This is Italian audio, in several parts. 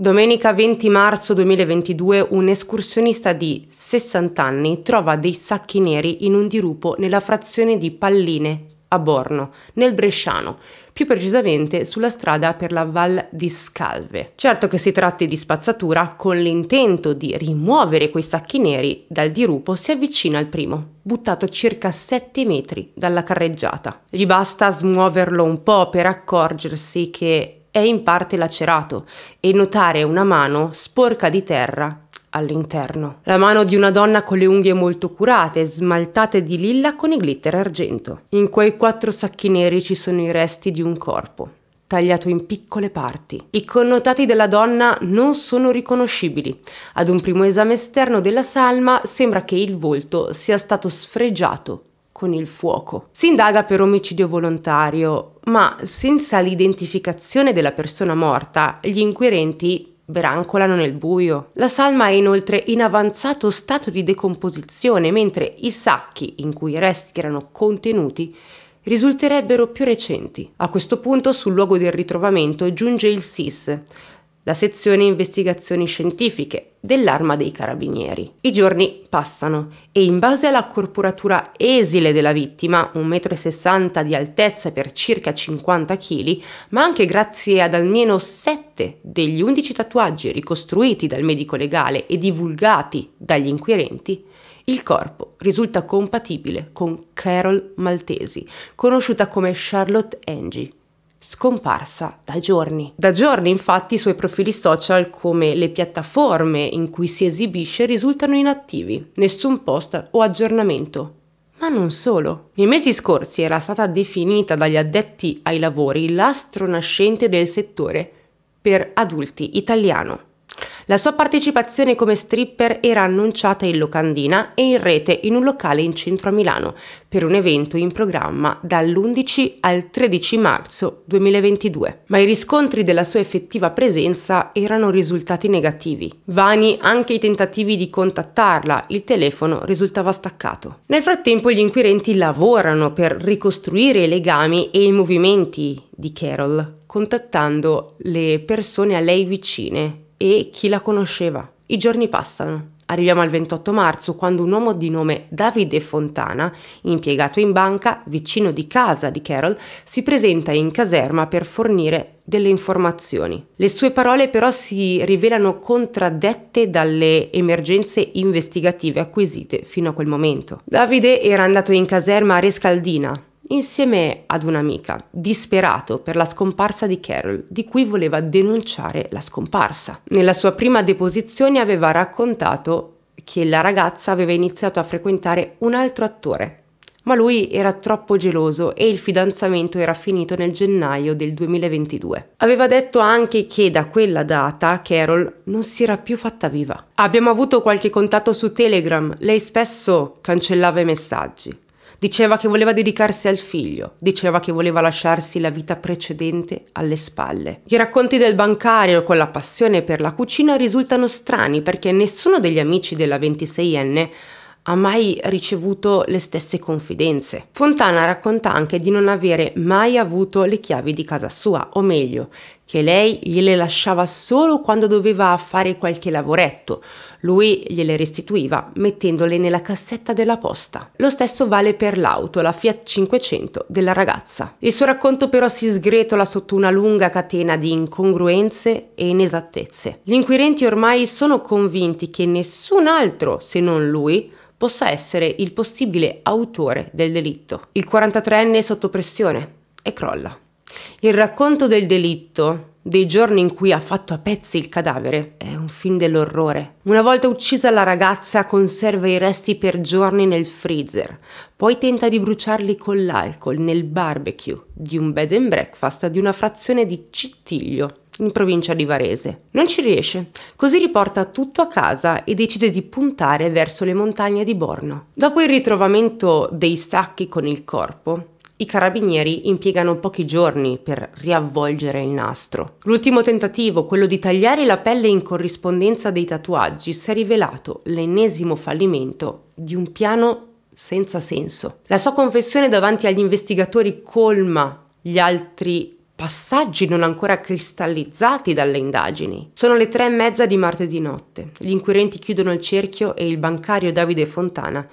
Domenica 20 marzo 2022 un escursionista di 60 anni trova dei sacchi neri in un dirupo nella frazione di Palline a Borno, nel Bresciano, più precisamente sulla strada per la Val di Scalve. Certo che si tratti di spazzatura, con l'intento di rimuovere quei sacchi neri dal dirupo si avvicina al primo, buttato circa 7 metri dalla carreggiata. Gli basta smuoverlo un po' per accorgersi che è in parte lacerato e notare una mano sporca di terra all'interno. La mano di una donna con le unghie molto curate, smaltate di lilla con i glitter argento. In quei quattro sacchi neri ci sono i resti di un corpo tagliato in piccole parti. I connotati della donna non sono riconoscibili. Ad un primo esame esterno della salma sembra che il volto sia stato sfregiato con il fuoco. Si indaga per omicidio volontario, ma senza l'identificazione della persona morta, gli inquirenti brancolano nel buio. La salma è inoltre in avanzato stato di decomposizione, mentre i sacchi in cui i resti erano contenuti risulterebbero più recenti. A questo punto sul luogo del ritrovamento giunge il SIS, la sezione investigazioni scientifiche dell'arma dei carabinieri. I giorni passano e in base alla corporatura esile della vittima, 1,60 m di altezza per circa 50 kg, ma anche grazie ad almeno 7 degli 11 tatuaggi ricostruiti dal medico legale e divulgati dagli inquirenti, il corpo risulta compatibile con Carol Maltesi, conosciuta come Charlotte Angie scomparsa da giorni. Da giorni infatti i suoi profili social come le piattaforme in cui si esibisce risultano inattivi, nessun post o aggiornamento. Ma non solo. Nei mesi scorsi era stata definita dagli addetti ai lavori l'astro nascente del settore per adulti italiano. La sua partecipazione come stripper era annunciata in locandina e in rete in un locale in centro a Milano per un evento in programma dall'11 al 13 marzo 2022. Ma i riscontri della sua effettiva presenza erano risultati negativi. Vani anche i tentativi di contattarla, il telefono risultava staccato. Nel frattempo gli inquirenti lavorano per ricostruire i legami e i movimenti di Carol, contattando le persone a lei vicine e chi la conosceva. I giorni passano. Arriviamo al 28 marzo quando un uomo di nome Davide Fontana, impiegato in banca vicino di casa di Carol, si presenta in caserma per fornire delle informazioni. Le sue parole però si rivelano contraddette dalle emergenze investigative acquisite fino a quel momento. Davide era andato in caserma a Rescaldina, insieme ad un'amica, disperato per la scomparsa di Carol, di cui voleva denunciare la scomparsa. Nella sua prima deposizione aveva raccontato che la ragazza aveva iniziato a frequentare un altro attore, ma lui era troppo geloso e il fidanzamento era finito nel gennaio del 2022. Aveva detto anche che da quella data Carol non si era più fatta viva. Abbiamo avuto qualche contatto su Telegram, lei spesso cancellava i messaggi. Diceva che voleva dedicarsi al figlio, diceva che voleva lasciarsi la vita precedente alle spalle. I racconti del bancario con la passione per la cucina risultano strani perché nessuno degli amici della 26enne ha mai ricevuto le stesse confidenze. Fontana racconta anche di non avere mai avuto le chiavi di casa sua, o meglio, che lei gliele lasciava solo quando doveva fare qualche lavoretto. Lui gliele restituiva mettendole nella cassetta della posta. Lo stesso vale per l'auto, la Fiat 500 della ragazza. Il suo racconto però si sgretola sotto una lunga catena di incongruenze e inesattezze. Gli inquirenti ormai sono convinti che nessun altro se non lui possa essere il possibile autore del delitto. Il 43enne è sotto pressione e crolla. Il racconto del delitto dei giorni in cui ha fatto a pezzi il cadavere. È un film dell'orrore. Una volta uccisa la ragazza conserva i resti per giorni nel freezer, poi tenta di bruciarli con l'alcol nel barbecue di un bed and breakfast di una frazione di Cittiglio, in provincia di Varese. Non ci riesce, così riporta tutto a casa e decide di puntare verso le montagne di Borno. Dopo il ritrovamento dei sacchi con il corpo, i carabinieri impiegano pochi giorni per riavvolgere il nastro. L'ultimo tentativo, quello di tagliare la pelle in corrispondenza dei tatuaggi, si è rivelato l'ennesimo fallimento di un piano senza senso. La sua confessione davanti agli investigatori colma gli altri passaggi non ancora cristallizzati dalle indagini. Sono le tre e mezza di martedì notte. Gli inquirenti chiudono il cerchio e il bancario Davide Fontana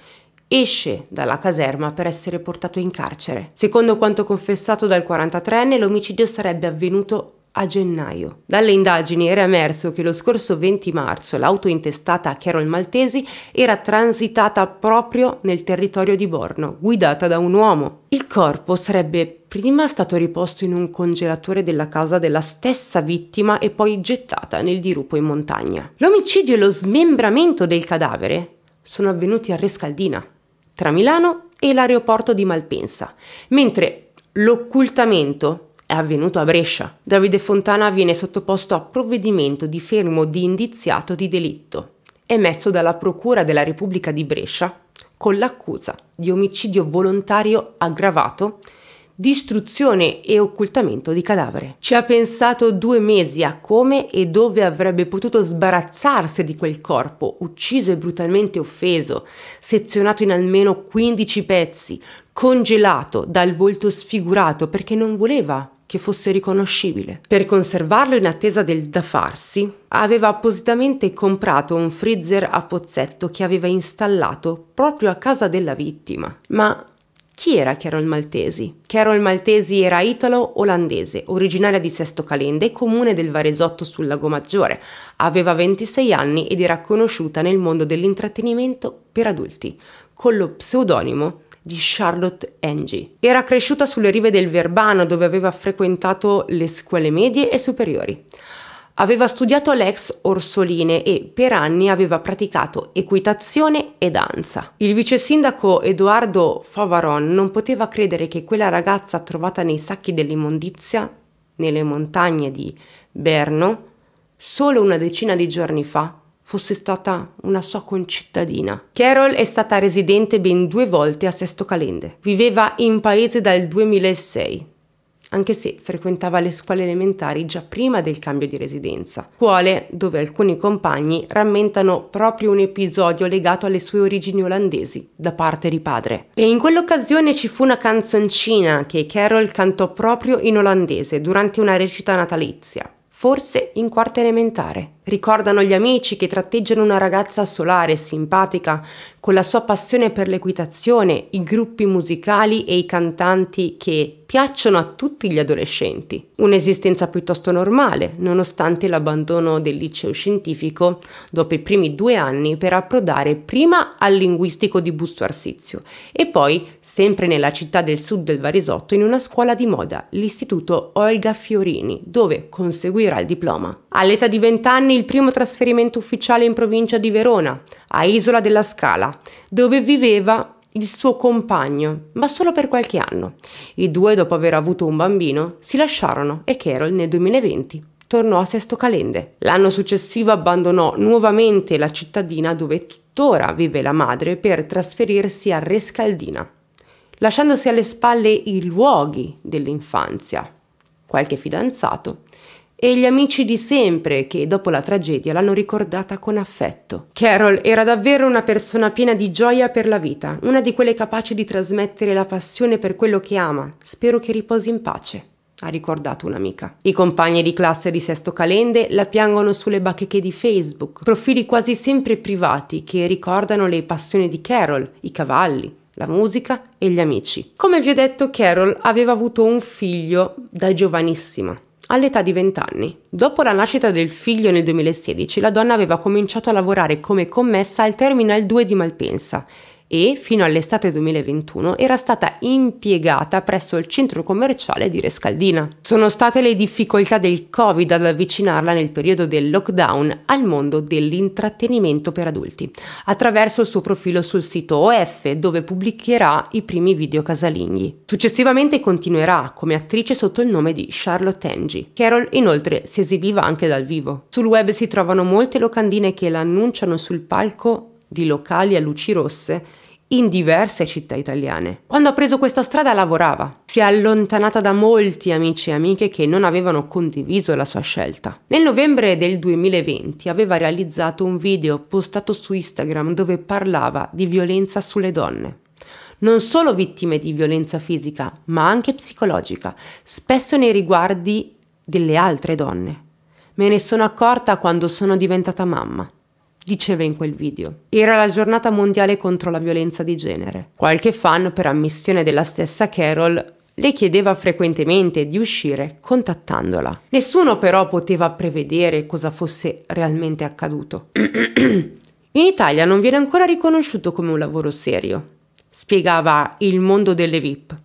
esce dalla caserma per essere portato in carcere. Secondo quanto confessato dal 43enne, l'omicidio sarebbe avvenuto a gennaio. Dalle indagini era emerso che lo scorso 20 marzo l'auto intestata a Carol Maltesi era transitata proprio nel territorio di Borno, guidata da un uomo. Il corpo sarebbe prima stato riposto in un congelatore della casa della stessa vittima e poi gettata nel dirupo in montagna. L'omicidio e lo smembramento del cadavere sono avvenuti a Rescaldina, tra Milano e l'aeroporto di Malpensa, mentre l'occultamento è avvenuto a Brescia. Davide Fontana viene sottoposto a provvedimento di fermo di indiziato di delitto, emesso dalla Procura della Repubblica di Brescia con l'accusa di omicidio volontario aggravato distruzione e occultamento di cadavere. Ci ha pensato due mesi a come e dove avrebbe potuto sbarazzarsi di quel corpo, ucciso e brutalmente offeso, sezionato in almeno 15 pezzi, congelato dal volto sfigurato perché non voleva che fosse riconoscibile. Per conservarlo in attesa del da farsi, aveva appositamente comprato un freezer a pozzetto che aveva installato proprio a casa della vittima. Ma chi era Carol Maltesi? Carol Maltesi era italo-olandese, originaria di Sesto Calende, comune del Varesotto sul Lago Maggiore. Aveva 26 anni ed era conosciuta nel mondo dell'intrattenimento per adulti, con lo pseudonimo di Charlotte Angie. Era cresciuta sulle rive del Verbano dove aveva frequentato le scuole medie e superiori. Aveva studiato l'ex Orsoline e per anni aveva praticato equitazione e danza. Il vice sindaco Edoardo Favaron non poteva credere che quella ragazza trovata nei sacchi dell'immondizia, nelle montagne di Berno, solo una decina di giorni fa, fosse stata una sua concittadina. Carol è stata residente ben due volte a Sesto Calende. Viveva in paese dal 2006 anche se frequentava le scuole elementari già prima del cambio di residenza. Scuole dove alcuni compagni rammentano proprio un episodio legato alle sue origini olandesi da parte di padre. E in quell'occasione ci fu una canzoncina che Carol cantò proprio in olandese durante una recita natalizia, forse in quarta elementare. Ricordano gli amici che tratteggiano una ragazza solare e simpatica, con la sua passione per l'equitazione, i gruppi musicali e i cantanti che piacciono a tutti gli adolescenti. Un'esistenza piuttosto normale, nonostante l'abbandono del liceo scientifico dopo i primi due anni per approdare prima al linguistico di Busto Arsizio e poi, sempre nella città del sud del Varisotto, in una scuola di moda, l'istituto Olga Fiorini, dove conseguirà il diploma. All'età di 20 anni il primo trasferimento ufficiale in provincia di Verona, a Isola della Scala, dove viveva il suo compagno, ma solo per qualche anno. I due, dopo aver avuto un bambino, si lasciarono e Carol nel 2020 tornò a Sesto Calende. L'anno successivo abbandonò nuovamente la cittadina dove tuttora vive la madre per trasferirsi a Rescaldina, lasciandosi alle spalle i luoghi dell'infanzia, qualche fidanzato e gli amici di sempre che dopo la tragedia l'hanno ricordata con affetto. Carol era davvero una persona piena di gioia per la vita, una di quelle capaci di trasmettere la passione per quello che ama. Spero che riposi in pace ha ricordato un'amica. I compagni di classe di Sesto Calende la piangono sulle bacheche di Facebook, profili quasi sempre privati che ricordano le passioni di Carol, i cavalli, la musica e gli amici. Come vi ho detto, Carol aveva avuto un figlio da giovanissima all'età di 20 anni. Dopo la nascita del figlio nel 2016, la donna aveva cominciato a lavorare come commessa al Terminal 2 di Malpensa e fino all'estate 2021 era stata impiegata presso il centro commerciale di Rescaldina. Sono state le difficoltà del Covid ad avvicinarla nel periodo del lockdown al mondo dell'intrattenimento per adulti, attraverso il suo profilo sul sito OF dove pubblicherà i primi video casalinghi. Successivamente continuerà come attrice sotto il nome di Charlotte Angie. Carol inoltre si esibiva anche dal vivo. Sul web si trovano molte locandine che la annunciano sul palco di locali a luci rosse in diverse città italiane. Quando ha preso questa strada lavorava, si è allontanata da molti amici e amiche che non avevano condiviso la sua scelta. Nel novembre del 2020 aveva realizzato un video postato su Instagram dove parlava di violenza sulle donne. Non solo vittime di violenza fisica, ma anche psicologica, spesso nei riguardi delle altre donne. Me ne sono accorta quando sono diventata mamma diceva in quel video. Era la giornata mondiale contro la violenza di genere. Qualche fan, per ammissione della stessa Carol, le chiedeva frequentemente di uscire contattandola. Nessuno però poteva prevedere cosa fosse realmente accaduto. in Italia non viene ancora riconosciuto come un lavoro serio, spiegava il mondo delle VIP.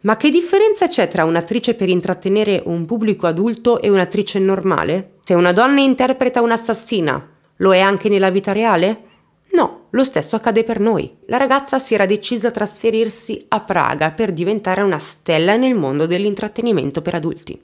Ma che differenza c'è tra un'attrice per intrattenere un pubblico adulto e un'attrice normale? Se una donna interpreta un'assassina, lo è anche nella vita reale? No, lo stesso accade per noi. La ragazza si era decisa a trasferirsi a Praga per diventare una stella nel mondo dell'intrattenimento per adulti,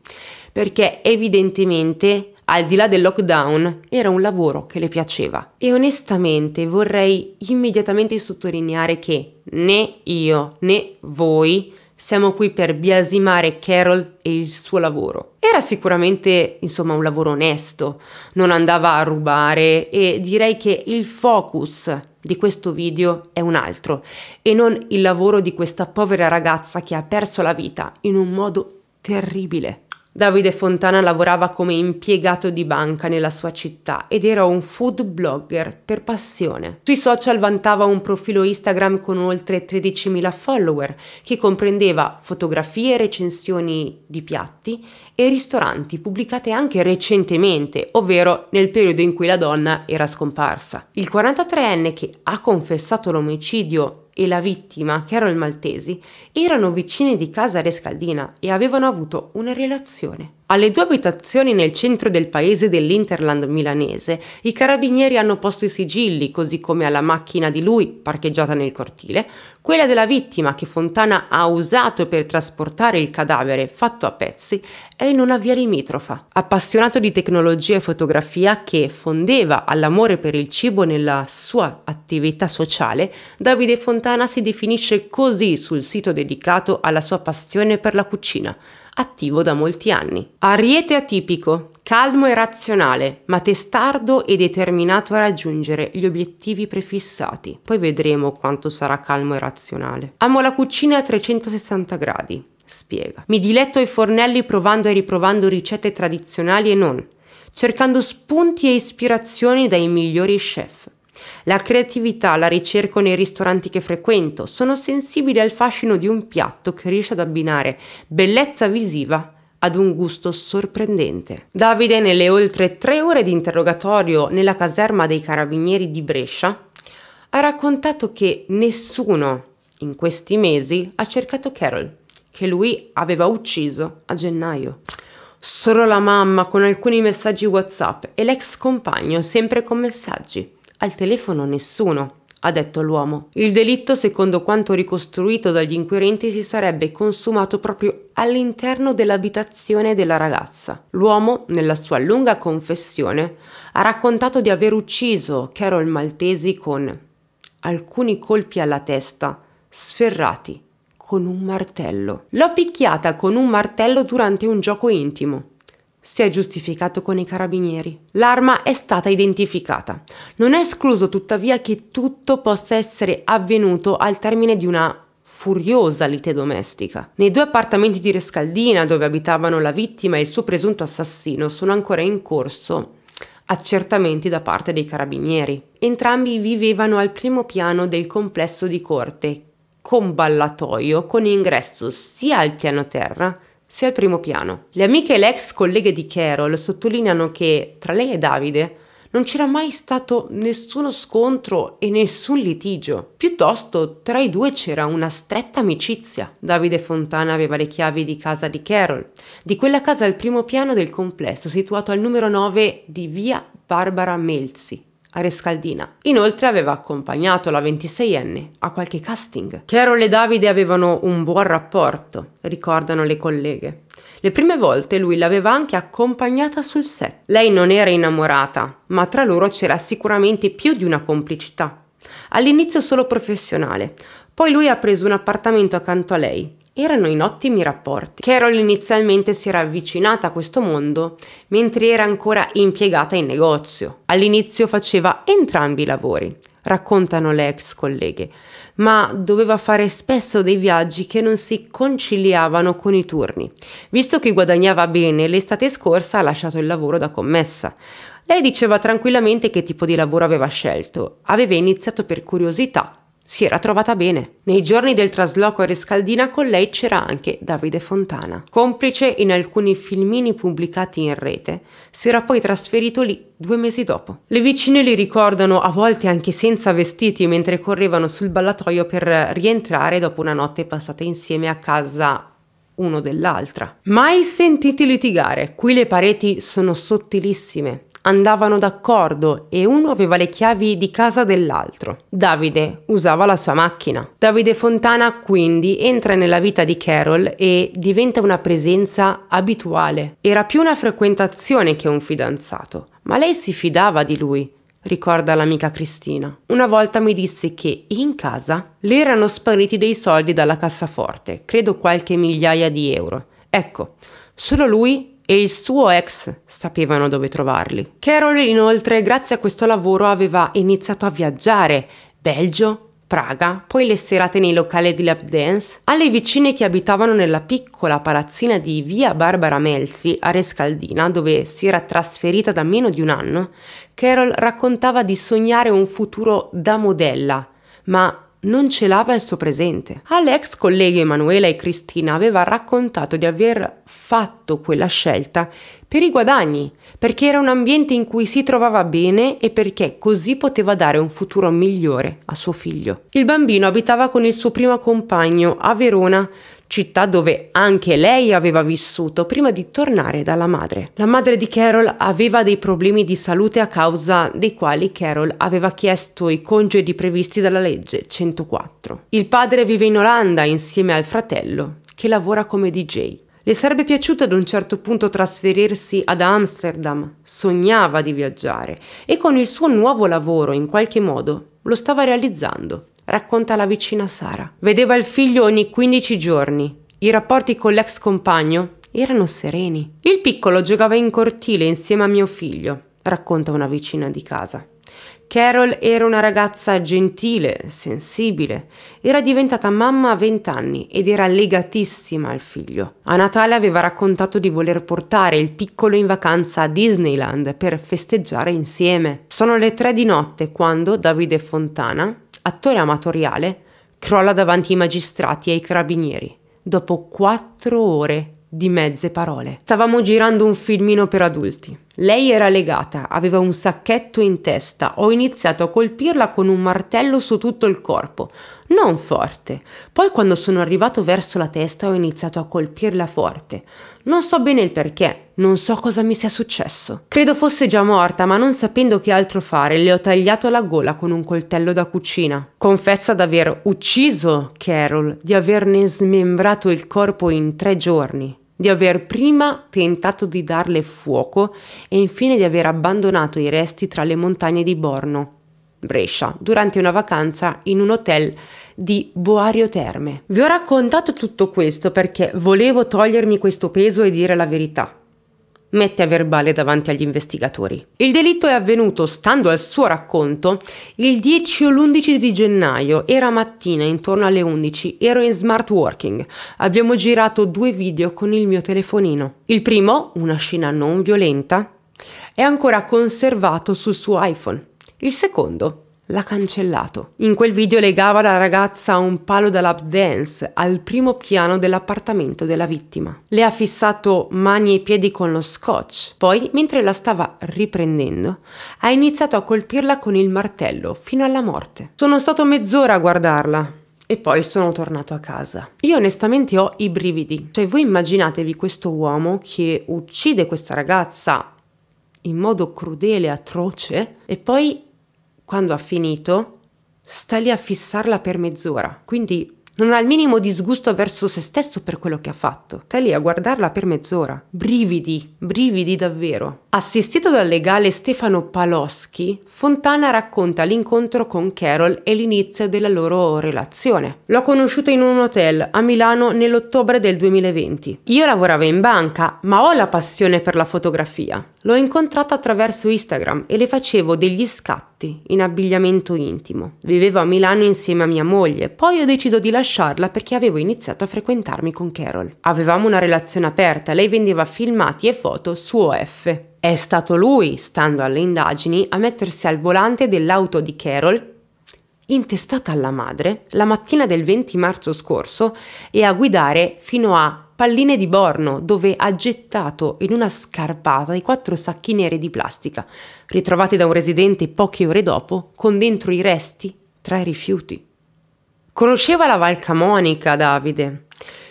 perché evidentemente, al di là del lockdown, era un lavoro che le piaceva. E onestamente vorrei immediatamente sottolineare che né io né voi siamo qui per biasimare Carol e il suo lavoro. Era sicuramente, insomma, un lavoro onesto, non andava a rubare e direi che il focus di questo video è un altro e non il lavoro di questa povera ragazza che ha perso la vita in un modo terribile. Davide Fontana lavorava come impiegato di banca nella sua città ed era un food blogger per passione. Sui social vantava un profilo Instagram con oltre 13.000 follower che comprendeva fotografie, recensioni di piatti e ristoranti pubblicate anche recentemente, ovvero nel periodo in cui la donna era scomparsa. Il 43enne che ha confessato l'omicidio e la vittima, che ero il maltesi, erano vicini di casa Rescaldina e avevano avuto una relazione. Alle due abitazioni nel centro del paese dell'Interland milanese, i carabinieri hanno posto i sigilli, così come alla macchina di lui, parcheggiata nel cortile, quella della vittima che Fontana ha usato per trasportare il cadavere, fatto a pezzi, è in una via limitrofa. Appassionato di tecnologia e fotografia che fondeva all'amore per il cibo nella sua attività sociale, Davide Fontana si definisce così sul sito dedicato alla sua passione per la cucina attivo da molti anni. Ariete atipico, calmo e razionale, ma testardo e determinato a raggiungere gli obiettivi prefissati. Poi vedremo quanto sarà calmo e razionale. Amo la cucina a 360 gradi. Spiega. Mi diletto ai fornelli provando e riprovando ricette tradizionali e non, cercando spunti e ispirazioni dai migliori chef. La creatività la ricerco nei ristoranti che frequento, sono sensibili al fascino di un piatto che riesce ad abbinare bellezza visiva ad un gusto sorprendente. Davide, nelle oltre tre ore di interrogatorio nella caserma dei carabinieri di Brescia, ha raccontato che nessuno in questi mesi ha cercato Carol, che lui aveva ucciso a gennaio. Solo la mamma con alcuni messaggi WhatsApp e l'ex compagno sempre con messaggi. Al telefono nessuno, ha detto l'uomo. Il delitto, secondo quanto ricostruito dagli inquirenti, si sarebbe consumato proprio all'interno dell'abitazione della ragazza. L'uomo, nella sua lunga confessione, ha raccontato di aver ucciso Carol Maltesi con alcuni colpi alla testa, sferrati con un martello. L'ho picchiata con un martello durante un gioco intimo si è giustificato con i carabinieri. L'arma è stata identificata. Non è escluso tuttavia che tutto possa essere avvenuto al termine di una furiosa lite domestica. Nei due appartamenti di Rescaldina dove abitavano la vittima e il suo presunto assassino sono ancora in corso accertamenti da parte dei carabinieri. Entrambi vivevano al primo piano del complesso di corte, con ballatoio, con ingresso sia al piano terra sia al primo piano. Le amiche e le ex colleghe di Carol sottolineano che tra lei e Davide non c'era mai stato nessuno scontro e nessun litigio. Piuttosto, tra i due c'era una stretta amicizia. Davide Fontana aveva le chiavi di casa di Carol, di quella casa al primo piano del complesso situato al numero 9 di via Barbara Melzi, a Rescaldina. Inoltre aveva accompagnato la 26enne a qualche casting. Carol e Davide avevano un buon rapporto, ricordano le colleghe. Le prime volte lui l'aveva anche accompagnata sul set. Lei non era innamorata, ma tra loro c'era sicuramente più di una complicità. All'inizio solo professionale, poi lui ha preso un appartamento accanto a lei erano in ottimi rapporti. Carol inizialmente si era avvicinata a questo mondo mentre era ancora impiegata in negozio. All'inizio faceva entrambi i lavori, raccontano le ex colleghe, ma doveva fare spesso dei viaggi che non si conciliavano con i turni. Visto che guadagnava bene, l'estate scorsa ha lasciato il lavoro da commessa. Lei diceva tranquillamente che tipo di lavoro aveva scelto. Aveva iniziato per curiosità si era trovata bene. Nei giorni del trasloco a Rescaldina con lei c'era anche Davide Fontana. Complice in alcuni filmini pubblicati in rete, si era poi trasferito lì due mesi dopo. Le vicine li ricordano a volte anche senza vestiti mentre correvano sul ballatoio per rientrare dopo una notte passata insieme a casa uno dell'altra. Mai sentiti litigare, qui le pareti sono sottilissime andavano d'accordo e uno aveva le chiavi di casa dell'altro. Davide usava la sua macchina. Davide Fontana quindi entra nella vita di Carol e diventa una presenza abituale. Era più una frequentazione che un fidanzato, ma lei si fidava di lui ricorda l'amica Cristina. Una volta mi disse che in casa le erano spariti dei soldi dalla cassaforte, credo qualche migliaia di euro. Ecco, solo lui e il suo ex sapevano dove trovarli. Carol inoltre grazie a questo lavoro aveva iniziato a viaggiare Belgio, Praga, poi le serate nei locali di lap dance. Alle vicine che abitavano nella piccola palazzina di via Barbara Melzi a Rescaldina, dove si era trasferita da meno di un anno, Carol raccontava di sognare un futuro da modella, ma non celava il suo presente. Alle ex colleghe Emanuela e Cristina aveva raccontato di aver fatto quella scelta per i guadagni, perché era un ambiente in cui si trovava bene e perché così poteva dare un futuro migliore a suo figlio. Il bambino abitava con il suo primo compagno a Verona, città dove anche lei aveva vissuto prima di tornare dalla madre. La madre di Carol aveva dei problemi di salute a causa dei quali Carol aveva chiesto i congedi previsti dalla legge 104. Il padre vive in Olanda insieme al fratello, che lavora come DJ. Le sarebbe piaciuto ad un certo punto trasferirsi ad Amsterdam, sognava di viaggiare e con il suo nuovo lavoro in qualche modo lo stava realizzando racconta la vicina Sara. Vedeva il figlio ogni 15 giorni. I rapporti con l'ex compagno erano sereni. Il piccolo giocava in cortile insieme a mio figlio, racconta una vicina di casa. Carol era una ragazza gentile, sensibile, era diventata mamma a 20 anni ed era legatissima al figlio. A Natale aveva raccontato di voler portare il piccolo in vacanza a Disneyland per festeggiare insieme. Sono le tre di notte quando Davide Fontana, attore amatoriale, crolla davanti ai magistrati e ai carabinieri, dopo quattro ore di mezze parole. Stavamo girando un filmino per adulti. Lei era legata, aveva un sacchetto in testa. Ho iniziato a colpirla con un martello su tutto il corpo. Non forte. Poi quando sono arrivato verso la testa ho iniziato a colpirla forte. Non so bene il perché, non so cosa mi sia successo. Credo fosse già morta, ma non sapendo che altro fare, le ho tagliato la gola con un coltello da cucina. Confessa d'aver ucciso Carol, di averne smembrato il corpo in tre giorni di aver prima tentato di darle fuoco e infine di aver abbandonato i resti tra le montagne di Borno. Brescia durante una vacanza in un hotel di Boario Terme. Vi ho raccontato tutto questo perché volevo togliermi questo peso e dire la verità. Mette a verbale davanti agli investigatori. Il delitto è avvenuto, stando al suo racconto, il 10 o l'11 di gennaio, era mattina, intorno alle 11, ero in smart working. Abbiamo girato due video con il mio telefonino. Il primo, una scena non violenta, è ancora conservato sul suo iPhone. Il secondo l'ha cancellato. In quel video legava la ragazza a un palo da lap dance al primo piano dell'appartamento della vittima. Le ha fissato mani e piedi con lo scotch. Poi, mentre la stava riprendendo, ha iniziato a colpirla con il martello fino alla morte. Sono stato mezz'ora a guardarla. E poi sono tornato a casa. Io onestamente ho i brividi. Cioè voi immaginatevi questo uomo che uccide questa ragazza in modo crudele, atroce, e poi quando ha finito, sta lì a fissarla per mezz'ora. Quindi non ha il minimo disgusto verso se stesso per quello che ha fatto. Sta lì a guardarla per mezz'ora. Brividi, brividi davvero. Assistito dal legale Stefano Paloschi, Fontana racconta l'incontro con Carol e l'inizio della loro relazione. L'ho conosciuta in un hotel a Milano nell'ottobre del 2020. Io lavoravo in banca, ma ho la passione per la fotografia. L'ho incontrata attraverso Instagram e le facevo degli scatti Costi, in abbigliamento intimo. Vivevo a Milano insieme a mia moglie, poi ho deciso di lasciarla perché avevo iniziato a frequentarmi con Carol. Avevamo una relazione aperta, lei vendeva filmati e foto su OF. È stato lui, stando alle indagini, a mettersi al volante dell'auto di Carol intestata alla madre la mattina del 20 marzo scorso e a guidare fino a Palline di Borno, dove ha gettato in una scarpata i quattro sacchi neri di plastica, ritrovati da un residente poche ore dopo, con dentro i resti tra i rifiuti. Conosceva la Val Camonica, Davide.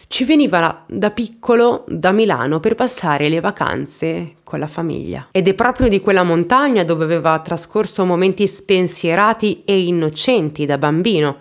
Ci veniva da piccolo da Milano per passare le vacanze con la famiglia. Ed è proprio di quella montagna dove aveva trascorso momenti spensierati e innocenti da bambino,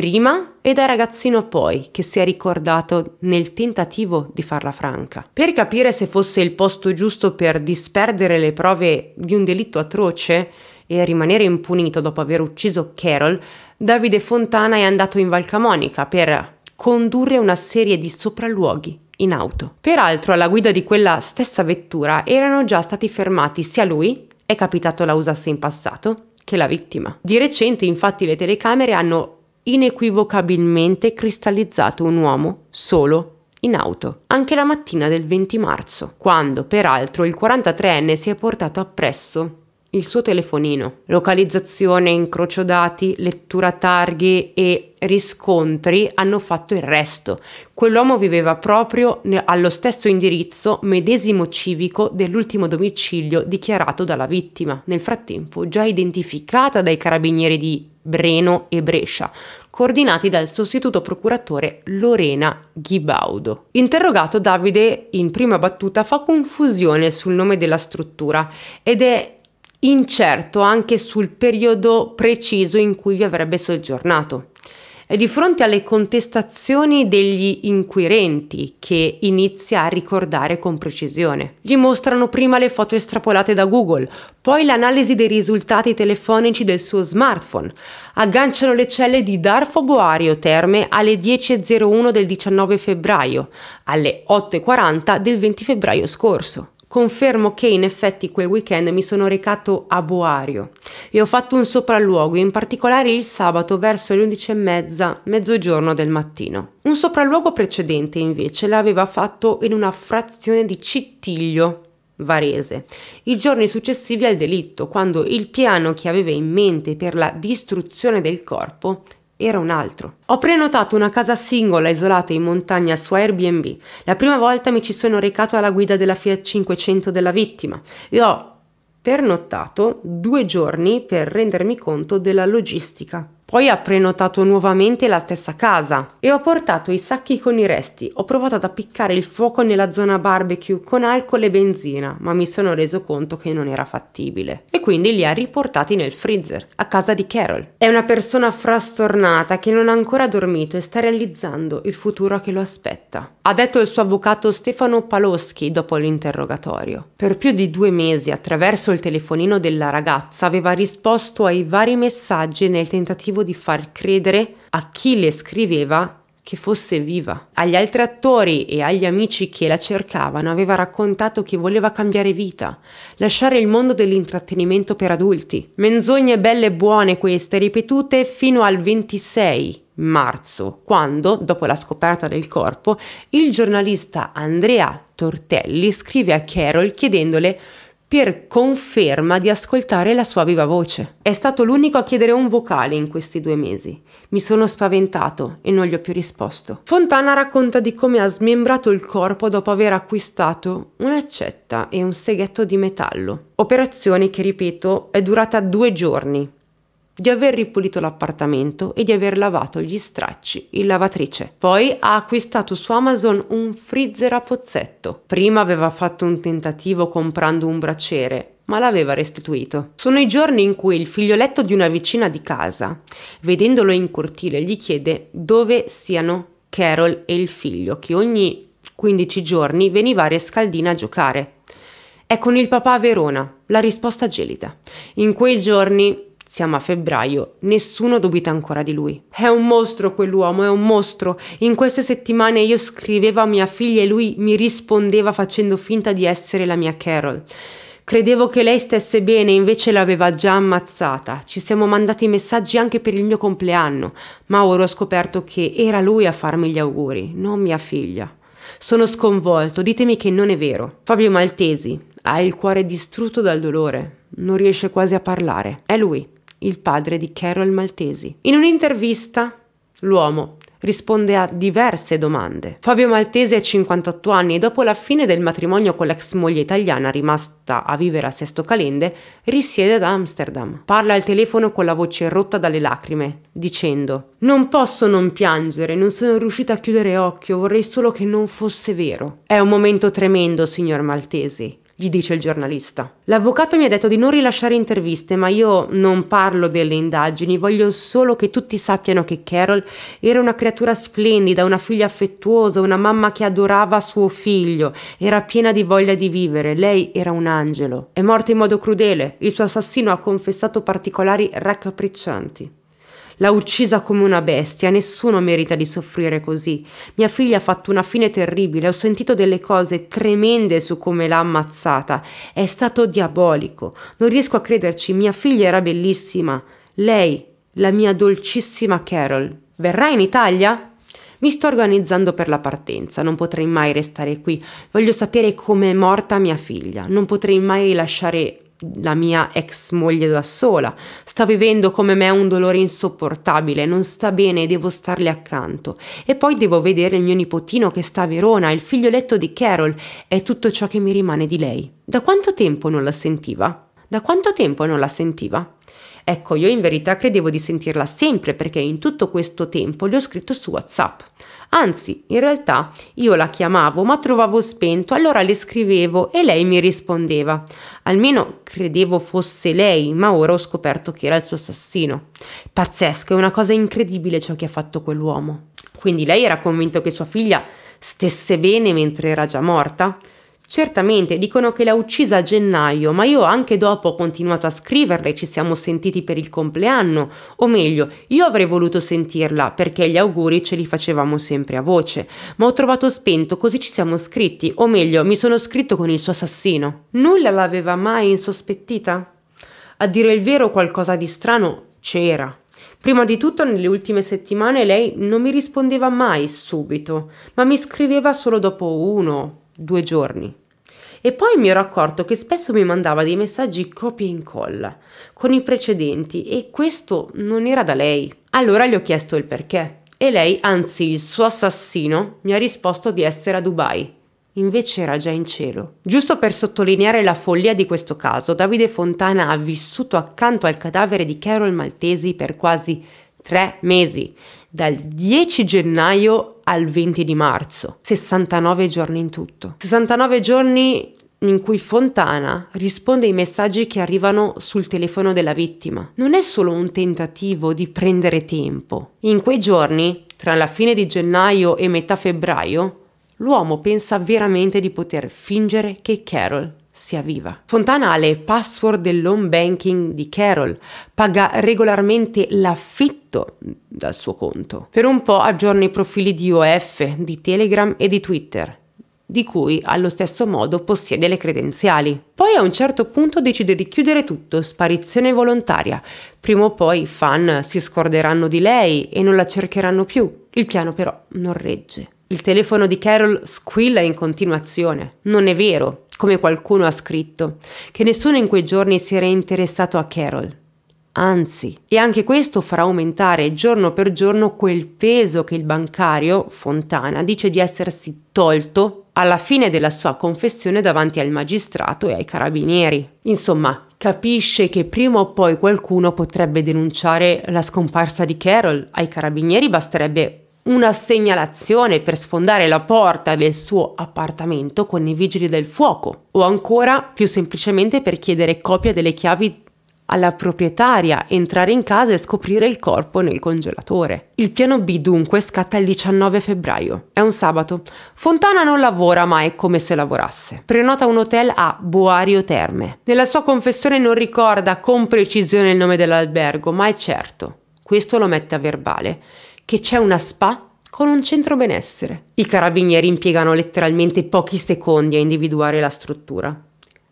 prima e da ragazzino poi, che si è ricordato nel tentativo di farla franca. Per capire se fosse il posto giusto per disperdere le prove di un delitto atroce e rimanere impunito dopo aver ucciso Carol, Davide Fontana è andato in Valcamonica per condurre una serie di sopralluoghi in auto. Peraltro alla guida di quella stessa vettura erano già stati fermati sia lui, è capitato la usasse in passato, che la vittima. Di recente infatti le telecamere hanno inequivocabilmente cristallizzato un uomo solo in auto, anche la mattina del 20 marzo, quando peraltro il 43enne si è portato appresso il suo telefonino. Localizzazione, incrocio dati, lettura targhe e riscontri hanno fatto il resto. Quell'uomo viveva proprio allo stesso indirizzo, medesimo civico, dell'ultimo domicilio dichiarato dalla vittima, nel frattempo già identificata dai carabinieri di Breno e Brescia, coordinati dal sostituto procuratore Lorena Ghibaudo. Interrogato Davide in prima battuta fa confusione sul nome della struttura ed è incerto anche sul periodo preciso in cui vi avrebbe soggiornato. E di fronte alle contestazioni degli inquirenti, che inizia a ricordare con precisione. Gli mostrano prima le foto estrapolate da Google, poi l'analisi dei risultati telefonici del suo smartphone. Agganciano le celle di Darfo Boario Terme alle 10.01 del 19 febbraio, alle 8.40 del 20 febbraio scorso. Confermo che in effetti quel weekend mi sono recato a Boario e ho fatto un sopralluogo, in particolare il sabato verso le 11.30, mezzogiorno del mattino. Un sopralluogo precedente invece l'aveva fatto in una frazione di Cittiglio, Varese, i giorni successivi al delitto, quando il piano che aveva in mente per la distruzione del corpo era un altro. Ho prenotato una casa singola isolata in montagna su Airbnb. La prima volta mi ci sono recato alla guida della Fiat 500 della vittima e ho pernottato due giorni per rendermi conto della logistica poi ha prenotato nuovamente la stessa casa e ho portato i sacchi con i resti. Ho provato ad appiccare il fuoco nella zona barbecue con alcol e benzina, ma mi sono reso conto che non era fattibile. E quindi li ha riportati nel freezer, a casa di Carol. È una persona frastornata che non ha ancora dormito e sta realizzando il futuro che lo aspetta. Ha detto il suo avvocato Stefano Paloschi dopo l'interrogatorio. Per più di due mesi, attraverso il telefonino della ragazza, aveva risposto ai vari messaggi nel tentativo tentativo di far credere a chi le scriveva che fosse viva. Agli altri attori e agli amici che la cercavano aveva raccontato che voleva cambiare vita, lasciare il mondo dell'intrattenimento per adulti. Menzogne belle e buone queste, ripetute fino al 26 marzo, quando, dopo la scoperta del corpo, il giornalista Andrea Tortelli scrive a Carol chiedendole per conferma di ascoltare la sua viva voce. È stato l'unico a chiedere un vocale in questi due mesi. Mi sono spaventato e non gli ho più risposto. Fontana racconta di come ha smembrato il corpo dopo aver acquistato un'accetta e un seghetto di metallo. Operazione che, ripeto, è durata due giorni di aver ripulito l'appartamento e di aver lavato gli stracci in lavatrice. Poi ha acquistato su Amazon un freezer a pozzetto. Prima aveva fatto un tentativo comprando un braciere, ma l'aveva restituito. Sono i giorni in cui il figlioletto di una vicina di casa, vedendolo in cortile, gli chiede dove siano Carol e il figlio, che ogni 15 giorni veniva a Rescaldina a giocare. È con il papà a Verona, la risposta gelida. In quei giorni siamo a febbraio, nessuno dubita ancora di lui. È un mostro quell'uomo, è un mostro. In queste settimane io scrivevo a mia figlia e lui mi rispondeva facendo finta di essere la mia Carol. Credevo che lei stesse bene, invece l'aveva già ammazzata. Ci siamo mandati messaggi anche per il mio compleanno, ma ora ho scoperto che era lui a farmi gli auguri, non mia figlia. Sono sconvolto, ditemi che non è vero. Fabio Maltesi ha il cuore distrutto dal dolore, non riesce quasi a parlare. È lui il padre di Carol Maltesi. In un'intervista, l'uomo risponde a diverse domande. Fabio Maltese ha 58 anni e dopo la fine del matrimonio con l'ex moglie italiana rimasta a vivere a Sesto Calende, risiede ad Amsterdam. Parla al telefono con la voce rotta dalle lacrime, dicendo «Non posso non piangere, non sono riuscita a chiudere occhio, vorrei solo che non fosse vero». È un momento tremendo, signor Maltese gli dice il giornalista. L'avvocato mi ha detto di non rilasciare interviste, ma io non parlo delle indagini, voglio solo che tutti sappiano che Carol era una creatura splendida, una figlia affettuosa, una mamma che adorava suo figlio, era piena di voglia di vivere, lei era un angelo. È morta in modo crudele, il suo assassino ha confessato particolari raccapriccianti. L'ha uccisa come una bestia, nessuno merita di soffrire così. Mia figlia ha fatto una fine terribile, ho sentito delle cose tremende su come l'ha ammazzata. È stato diabolico. Non riesco a crederci, mia figlia era bellissima. Lei, la mia dolcissima Carol. Verrà in Italia? Mi sto organizzando per la partenza, non potrei mai restare qui. Voglio sapere com'è morta mia figlia, non potrei mai lasciare la mia ex moglie da sola, sta vivendo come me un dolore insopportabile, non sta bene e devo starle accanto. E poi devo vedere il mio nipotino che sta a Verona, il figlioletto di Carol, è tutto ciò che mi rimane di lei. Da quanto tempo non la sentiva? Da quanto tempo non la sentiva? Ecco, io in verità credevo di sentirla sempre perché in tutto questo tempo le ho scritto su WhatsApp. Anzi, in realtà io la chiamavo ma trovavo spento, allora le scrivevo e lei mi rispondeva. Almeno credevo fosse lei, ma ora ho scoperto che era il suo assassino. Pazzesco, è una cosa incredibile ciò che ha fatto quell'uomo. Quindi lei era convinto che sua figlia stesse bene mentre era già morta? Certamente dicono che l'ha uccisa a gennaio, ma io anche dopo ho continuato a scriverle, e ci siamo sentiti per il compleanno, o meglio, io avrei voluto sentirla perché gli auguri ce li facevamo sempre a voce, ma ho trovato spento, così ci siamo scritti, o meglio, mi sono scritto con il suo assassino. Nulla l'aveva mai insospettita? A dire il vero qualcosa di strano c'era, Prima di tutto, nelle ultime settimane lei non mi rispondeva mai subito, ma mi scriveva solo dopo uno, due giorni. E poi mi ero accorto che spesso mi mandava dei messaggi copia e incolla con i precedenti e questo non era da lei. Allora gli ho chiesto il perché e lei, anzi il suo assassino, mi ha risposto di essere a Dubai. Invece era già in cielo. Giusto per sottolineare la follia di questo caso, Davide Fontana ha vissuto accanto al cadavere di Carol Maltesi per quasi tre mesi, dal 10 gennaio al 20 di marzo, 69 giorni in tutto. 69 giorni in cui Fontana risponde ai messaggi che arrivano sul telefono della vittima. Non è solo un tentativo di prendere tempo. In quei giorni, tra la fine di gennaio e metà febbraio, l'uomo pensa veramente di poter fingere che Carol sia viva. Fontana ha le password dell'home banking di Carol, paga regolarmente l'affitto dal suo conto. Per un po' aggiorna i profili di OF, di Telegram e di Twitter di cui allo stesso modo possiede le credenziali. Poi a un certo punto decide di chiudere tutto, sparizione volontaria. Prima o poi i fan si scorderanno di lei e non la cercheranno più. Il piano però non regge. Il telefono di Carol squilla in continuazione. Non è vero, come qualcuno ha scritto, che nessuno in quei giorni si era interessato a Carol. Anzi, e anche questo farà aumentare giorno per giorno quel peso che il bancario, Fontana, dice di essersi tolto alla fine della sua confessione davanti al magistrato e ai carabinieri. Insomma, capisce che prima o poi qualcuno potrebbe denunciare la scomparsa di Carol. Ai carabinieri basterebbe una segnalazione per sfondare la porta del suo appartamento con i vigili del fuoco o ancora più semplicemente per chiedere copia delle chiavi alla proprietaria, entrare in casa e scoprire il corpo nel congelatore. Il piano B dunque scatta il 19 febbraio. È un sabato. Fontana non lavora, ma è come se lavorasse. Prenota un hotel a Boario Terme. Nella sua confessione non ricorda con precisione il nome dell'albergo, ma è certo. Questo lo mette a verbale che c'è una spa con un centro benessere. I carabinieri impiegano letteralmente pochi secondi a individuare la struttura.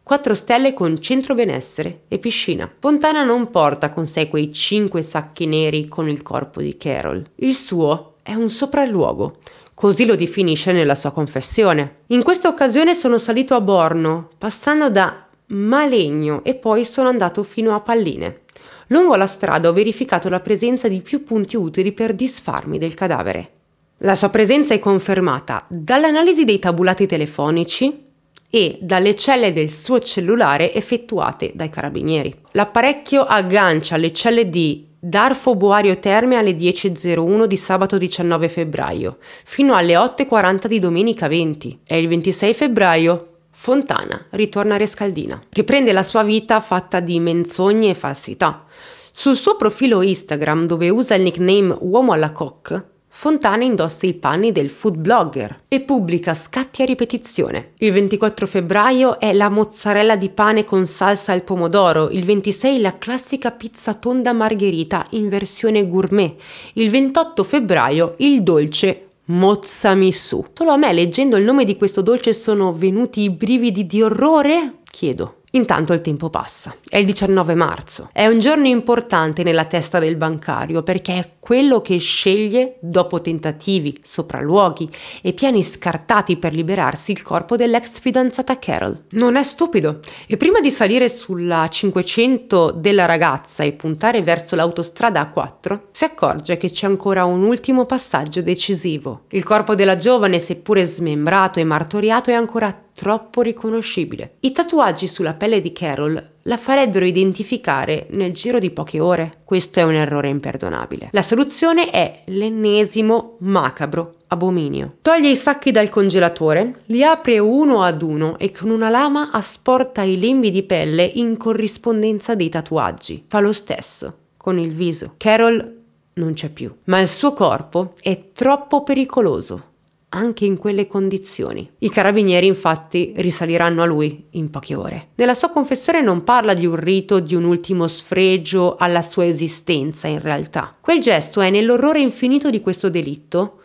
Quattro stelle con centro benessere e piscina. Fontana non porta con sé quei cinque sacchi neri con il corpo di Carol. Il suo è un sopralluogo, così lo definisce nella sua confessione. In questa occasione sono salito a Borno, passando da Malegno e poi sono andato fino a Palline. Lungo la strada ho verificato la presenza di più punti utili per disfarmi del cadavere. La sua presenza è confermata dall'analisi dei tabulati telefonici e dalle celle del suo cellulare effettuate dai carabinieri. L'apparecchio aggancia le celle di Darfo Boario Terme alle 10.01 di sabato 19 febbraio fino alle 8.40 di domenica 20 e il 26 febbraio Fontana ritorna a Rescaldina, riprende la sua vita fatta di menzogne e falsità. Sul suo profilo Instagram, dove usa il nickname Uomo alla Coque, Fontana indossa i panni del food blogger e pubblica scatti a ripetizione. Il 24 febbraio è la mozzarella di pane con salsa al pomodoro, il 26 la classica pizza tonda margherita in versione gourmet, il 28 febbraio il dolce Mozzami su. Solo a me, leggendo il nome di questo dolce, sono venuti i brividi di orrore? Chiedo. Intanto il tempo passa. È il 19 marzo. È un giorno importante nella testa del bancario perché è quello che sceglie, dopo tentativi, sopralluoghi e piani scartati per liberarsi, il corpo dell'ex fidanzata Carol. Non è stupido. E prima di salire sulla 500 della ragazza e puntare verso l'autostrada A4, si accorge che c'è ancora un ultimo passaggio decisivo. Il corpo della giovane, seppure smembrato e martoriato, è ancora troppo riconoscibile. I tatuaggi sulla pelle di Carol la farebbero identificare nel giro di poche ore. Questo è un errore imperdonabile. La soluzione è l'ennesimo macabro abominio. Toglie i sacchi dal congelatore, li apre uno ad uno e con una lama asporta i lembi di pelle in corrispondenza dei tatuaggi. Fa lo stesso con il viso. Carol non c'è più, ma il suo corpo è troppo pericoloso anche in quelle condizioni. I carabinieri infatti risaliranno a lui in poche ore. Nella sua confessione non parla di un rito, di un ultimo sfregio alla sua esistenza in realtà. Quel gesto è nell'orrore infinito di questo delitto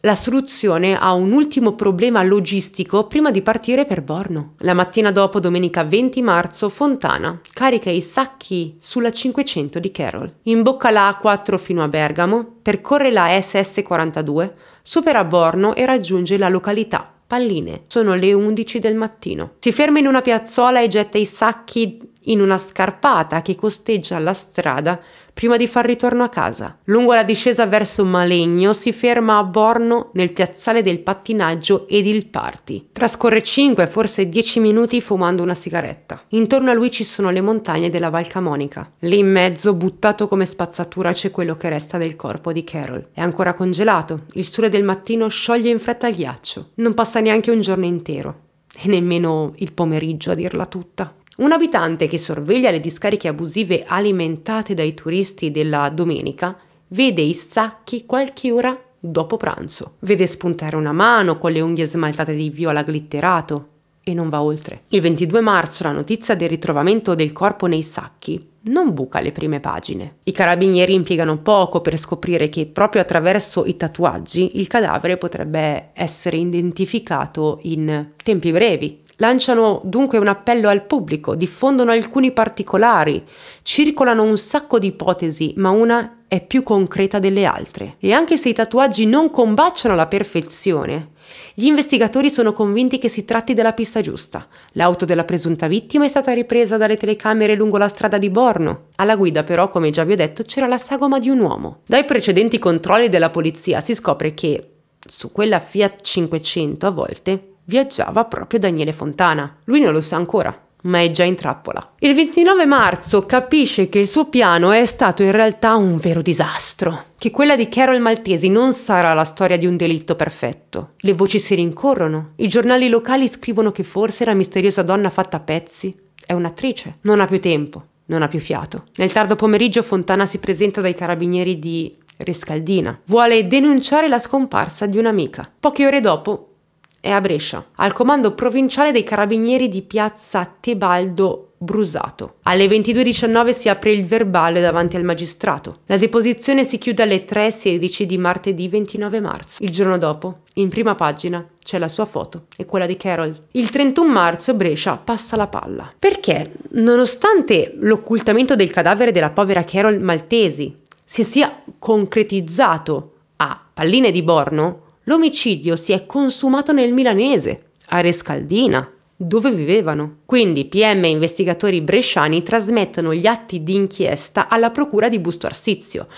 la soluzione a un ultimo problema logistico prima di partire per Borno. La mattina dopo, domenica 20 marzo, Fontana carica i sacchi sulla 500 di Carol, imbocca la A4 fino a Bergamo, percorre la SS42, supera Borno e raggiunge la località Palline. Sono le 11 del mattino. Si ferma in una piazzola e getta i sacchi in una scarpata che costeggia la strada prima di far ritorno a casa. Lungo la discesa verso Malegno si ferma a Borno nel piazzale del pattinaggio ed il party. Trascorre 5, forse 10 minuti fumando una sigaretta. Intorno a lui ci sono le montagne della Val Camonica. Lì in mezzo, buttato come spazzatura, c'è quello che resta del corpo di Carol. È ancora congelato, il sole del mattino scioglie in fretta il ghiaccio. Non passa neanche un giorno intero e nemmeno il pomeriggio a dirla tutta. Un abitante che sorveglia le discariche abusive alimentate dai turisti della domenica vede i sacchi qualche ora dopo pranzo. Vede spuntare una mano con le unghie smaltate di viola glitterato e non va oltre. Il 22 marzo la notizia del ritrovamento del corpo nei sacchi non buca le prime pagine. I carabinieri impiegano poco per scoprire che proprio attraverso i tatuaggi il cadavere potrebbe essere identificato in tempi brevi Lanciano dunque un appello al pubblico, diffondono alcuni particolari, circolano un sacco di ipotesi, ma una è più concreta delle altre. E anche se i tatuaggi non combaciano alla perfezione, gli investigatori sono convinti che si tratti della pista giusta. L'auto della presunta vittima è stata ripresa dalle telecamere lungo la strada di Borno. Alla guida però, come già vi ho detto, c'era la sagoma di un uomo. Dai precedenti controlli della polizia si scopre che su quella Fiat 500 a volte viaggiava proprio Daniele Fontana. Lui non lo sa ancora, ma è già in trappola. Il 29 marzo capisce che il suo piano è stato in realtà un vero disastro, che quella di Carol Maltesi non sarà la storia di un delitto perfetto. Le voci si rincorrono, i giornali locali scrivono che forse la misteriosa donna fatta a pezzi è un'attrice, non ha più tempo, non ha più fiato. Nel tardo pomeriggio Fontana si presenta dai carabinieri di Riscaldina. Vuole denunciare la scomparsa di un'amica. Poche ore dopo è a Brescia, al comando provinciale dei carabinieri di piazza Tebaldo Brusato. Alle 22.19 si apre il verbale davanti al magistrato. La deposizione si chiude alle 3.16 di martedì 29 marzo. Il giorno dopo, in prima pagina, c'è la sua foto e quella di Carol. Il 31 marzo Brescia passa la palla. Perché, nonostante l'occultamento del cadavere della povera Carol Maltesi si sia concretizzato a Palline di Borno, L'omicidio si è consumato nel milanese, a Rescaldina, dove vivevano. Quindi PM e investigatori bresciani trasmettono gli atti di inchiesta alla procura di Busto Arsizio,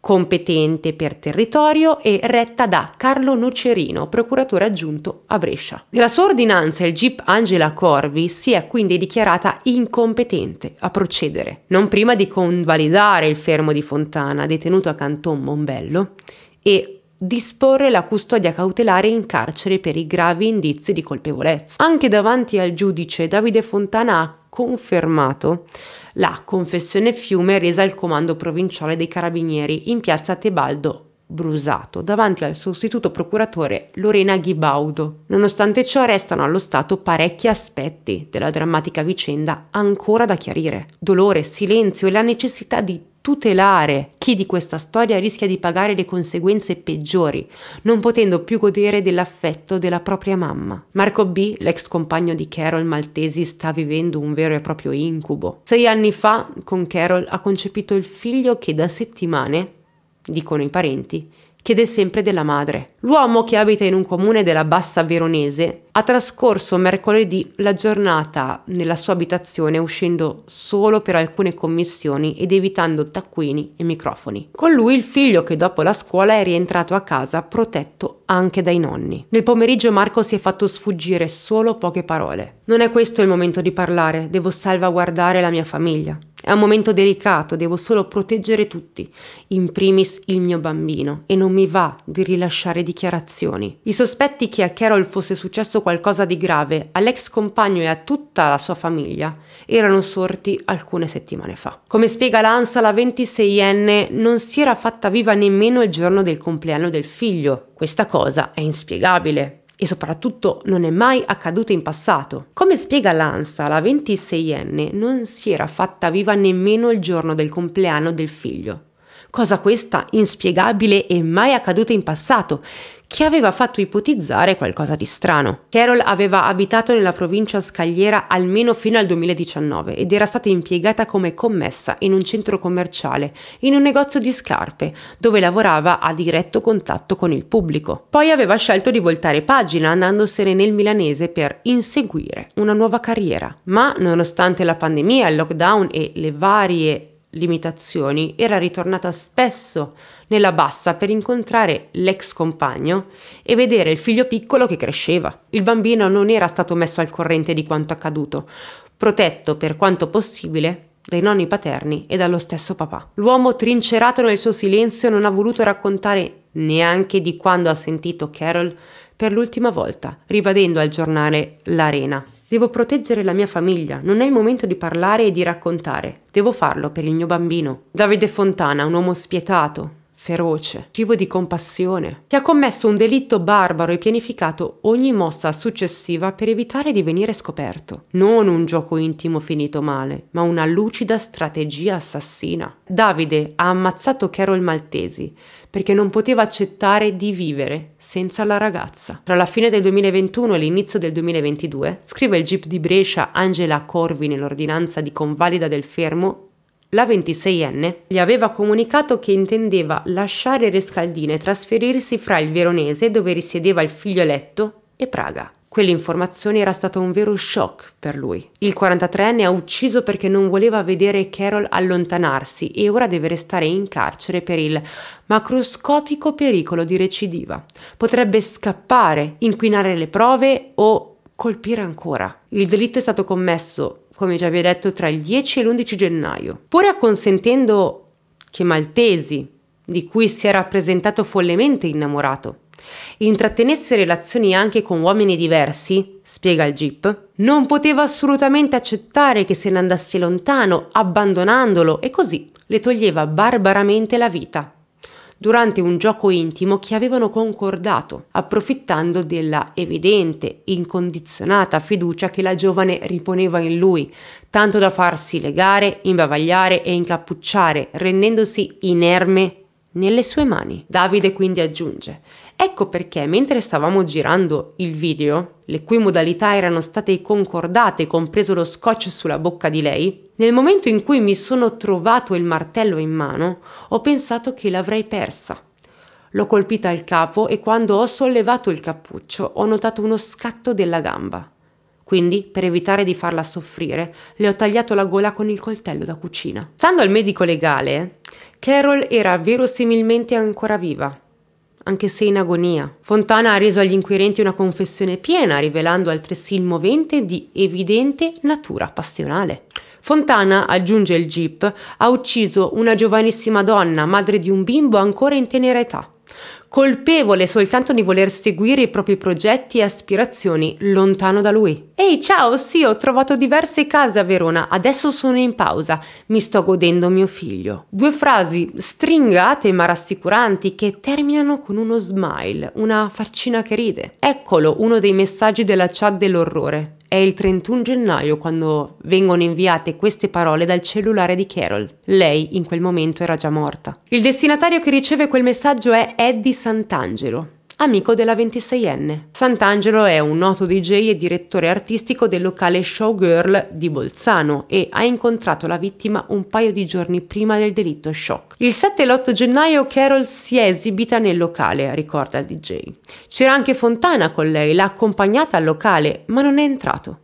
competente per territorio e retta da Carlo Nocerino, procuratore aggiunto a Brescia. Nella sua ordinanza il GIP Angela Corvi si è quindi dichiarata incompetente a procedere, non prima di convalidare il fermo di Fontana, detenuto a Canton Mombello, e disporre la custodia cautelare in carcere per i gravi indizi di colpevolezza. Anche davanti al giudice Davide Fontana ha confermato la confessione fiume resa al comando provinciale dei carabinieri in piazza Tebaldo brusato davanti al sostituto procuratore Lorena Ghibaudo. Nonostante ciò restano allo Stato parecchi aspetti della drammatica vicenda ancora da chiarire. Dolore, silenzio e la necessità di tutelare chi di questa storia rischia di pagare le conseguenze peggiori, non potendo più godere dell'affetto della propria mamma. Marco B., l'ex compagno di Carol Maltesi, sta vivendo un vero e proprio incubo. Sei anni fa, con Carol, ha concepito il figlio che da settimane, dicono i parenti, chiede sempre della madre. L'uomo che abita in un comune della bassa veronese ha trascorso mercoledì la giornata nella sua abitazione uscendo solo per alcune commissioni ed evitando taccuini e microfoni. Con lui il figlio che dopo la scuola è rientrato a casa protetto anche dai nonni. Nel pomeriggio Marco si è fatto sfuggire solo poche parole. Non è questo il momento di parlare, devo salvaguardare la mia famiglia. È un momento delicato, devo solo proteggere tutti, in primis il mio bambino, e non mi va di rilasciare dichiarazioni. I sospetti che a Carol fosse successo qualcosa di grave all'ex compagno e a tutta la sua famiglia erano sorti alcune settimane fa. Come spiega l'ANSA, la 26enne non si era fatta viva nemmeno il giorno del compleanno del figlio. Questa cosa è inspiegabile e soprattutto non è mai accaduta in passato. Come spiega l'ANSA, la 26enne non si era fatta viva nemmeno il giorno del compleanno del figlio cosa questa inspiegabile e mai accaduta in passato, che aveva fatto ipotizzare qualcosa di strano. Carol aveva abitato nella provincia scagliera almeno fino al 2019 ed era stata impiegata come commessa in un centro commerciale, in un negozio di scarpe, dove lavorava a diretto contatto con il pubblico. Poi aveva scelto di voltare pagina andandosene nel milanese per inseguire una nuova carriera. Ma nonostante la pandemia, il lockdown e le varie limitazioni, era ritornata spesso nella bassa per incontrare l'ex compagno e vedere il figlio piccolo che cresceva. Il bambino non era stato messo al corrente di quanto accaduto, protetto per quanto possibile dai nonni paterni e dallo stesso papà. L'uomo trincerato nel suo silenzio non ha voluto raccontare neanche di quando ha sentito Carol per l'ultima volta, ribadendo al giornale L'Arena. Devo proteggere la mia famiglia, non è il momento di parlare e di raccontare, devo farlo per il mio bambino. Davide Fontana, un uomo spietato, feroce, privo di compassione, che ha commesso un delitto barbaro e pianificato ogni mossa successiva per evitare di venire scoperto. Non un gioco intimo finito male, ma una lucida strategia assassina. Davide ha ammazzato Carol Maltesi, perché non poteva accettare di vivere senza la ragazza. Tra la fine del 2021 e l'inizio del 2022, scrive il GIP di Brescia Angela Corvi nell'ordinanza di convalida del fermo la 26enne gli aveva comunicato che intendeva lasciare Rescaldine e trasferirsi fra il Veronese, dove risiedeva il figlio eletto, e Praga. Quell'informazione era stato un vero shock per lui. Il 43enne ha ucciso perché non voleva vedere Carol allontanarsi e ora deve restare in carcere per il macroscopico pericolo di recidiva. Potrebbe scappare, inquinare le prove o colpire ancora. Il delitto è stato commesso, come già vi ho detto, tra il 10 e l'11 gennaio. Pur acconsentendo che Maltesi, di cui si era presentato follemente innamorato, intrattenesse relazioni anche con uomini diversi, spiega il Jeep, non poteva assolutamente accettare che se ne andasse lontano, abbandonandolo e così le toglieva barbaramente la vita durante un gioco intimo che avevano concordato, approfittando della evidente, incondizionata fiducia che la giovane riponeva in lui, tanto da farsi legare, imbavagliare e incappucciare, rendendosi inerme nelle sue mani. Davide quindi aggiunge Ecco perché mentre stavamo girando il video, le cui modalità erano state concordate, compreso lo scotch sulla bocca di lei, nel momento in cui mi sono trovato il martello in mano, ho pensato che l'avrei persa. L'ho colpita al capo e quando ho sollevato il cappuccio ho notato uno scatto della gamba. Quindi, per evitare di farla soffrire, le ho tagliato la gola con il coltello da cucina. Stando al medico legale, Carol era verosimilmente ancora viva anche se in agonia. Fontana ha reso agli inquirenti una confessione piena, rivelando altresì il movente di evidente natura passionale. Fontana, aggiunge il GIP, ha ucciso una giovanissima donna, madre di un bimbo ancora in tenera età colpevole soltanto di voler seguire i propri progetti e aspirazioni lontano da lui. Ehi, ciao, sì, ho trovato diverse case a Verona, adesso sono in pausa, mi sto godendo mio figlio. Due frasi stringate ma rassicuranti che terminano con uno smile, una faccina che ride. Eccolo uno dei messaggi della chat dell'orrore. È il 31 gennaio quando vengono inviate queste parole dal cellulare di Carol. Lei in quel momento era già morta. Il destinatario che riceve quel messaggio è Eddie Sant'Angelo, amico della 26enne. Sant'Angelo è un noto DJ e direttore artistico del locale Showgirl di Bolzano e ha incontrato la vittima un paio di giorni prima del delitto shock. Il 7 e l'8 gennaio Carol si è esibita nel locale, ricorda il DJ. C'era anche Fontana con lei, l'ha accompagnata al locale, ma non è entrato.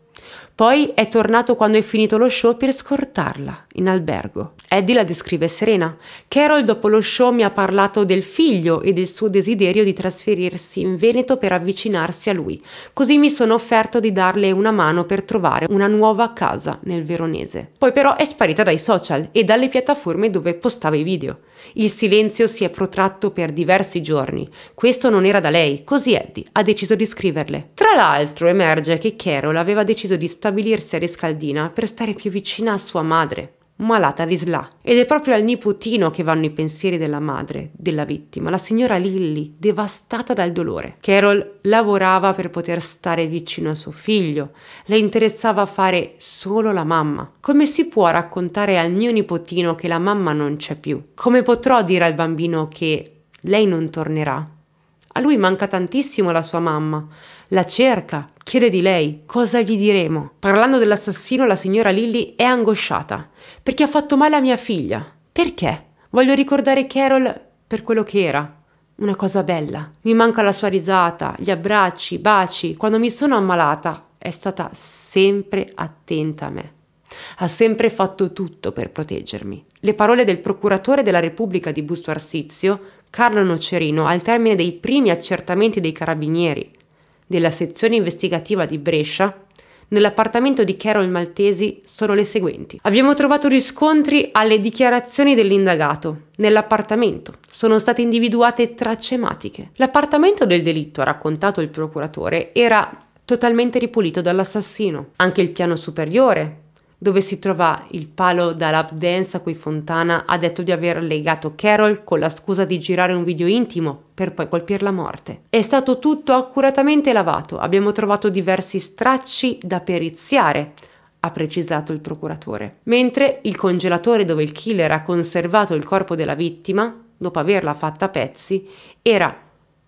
Poi è tornato quando è finito lo show per scortarla in albergo. Eddie la descrive serena. Carol dopo lo show mi ha parlato del figlio e del suo desiderio di trasferirsi in Veneto per avvicinarsi a lui. Così mi sono offerto di darle una mano per trovare una nuova casa nel veronese. Poi però è sparita dai social e dalle piattaforme dove postava i video. Il silenzio si è protratto per diversi giorni. Questo non era da lei, così Eddie ha deciso di scriverle. Tra l'altro emerge che Carol aveva deciso di stabilirsi a Riscaldina per stare più vicina a sua madre malata di SLA. Ed è proprio al nipotino che vanno i pensieri della madre, della vittima, la signora Lilly, devastata dal dolore. Carol lavorava per poter stare vicino a suo figlio, le interessava fare solo la mamma. Come si può raccontare al mio nipotino che la mamma non c'è più? Come potrò dire al bambino che lei non tornerà? A lui manca tantissimo la sua mamma, la cerca, chiede di lei cosa gli diremo. Parlando dell'assassino, la signora Lilly è angosciata perché ha fatto male a mia figlia. Perché? Voglio ricordare Carol per quello che era. Una cosa bella. Mi manca la sua risata, gli abbracci, i baci. Quando mi sono ammalata è stata sempre attenta a me. Ha sempre fatto tutto per proteggermi. Le parole del procuratore della Repubblica di Busto Arsizio, Carlo Nocerino, al termine dei primi accertamenti dei carabinieri, della sezione investigativa di Brescia nell'appartamento di Carol Maltesi sono le seguenti. Abbiamo trovato riscontri alle dichiarazioni dell'indagato. Nell'appartamento sono state individuate tracce ematiche. L'appartamento del delitto, ha raccontato il procuratore, era totalmente ripulito dall'assassino. Anche il piano superiore dove si trova il palo da lap dance a cui Fontana ha detto di aver legato Carol con la scusa di girare un video intimo per poi colpirla a morte. È stato tutto accuratamente lavato, abbiamo trovato diversi stracci da periziare ha precisato il procuratore. Mentre il congelatore dove il killer ha conservato il corpo della vittima, dopo averla fatta a pezzi, era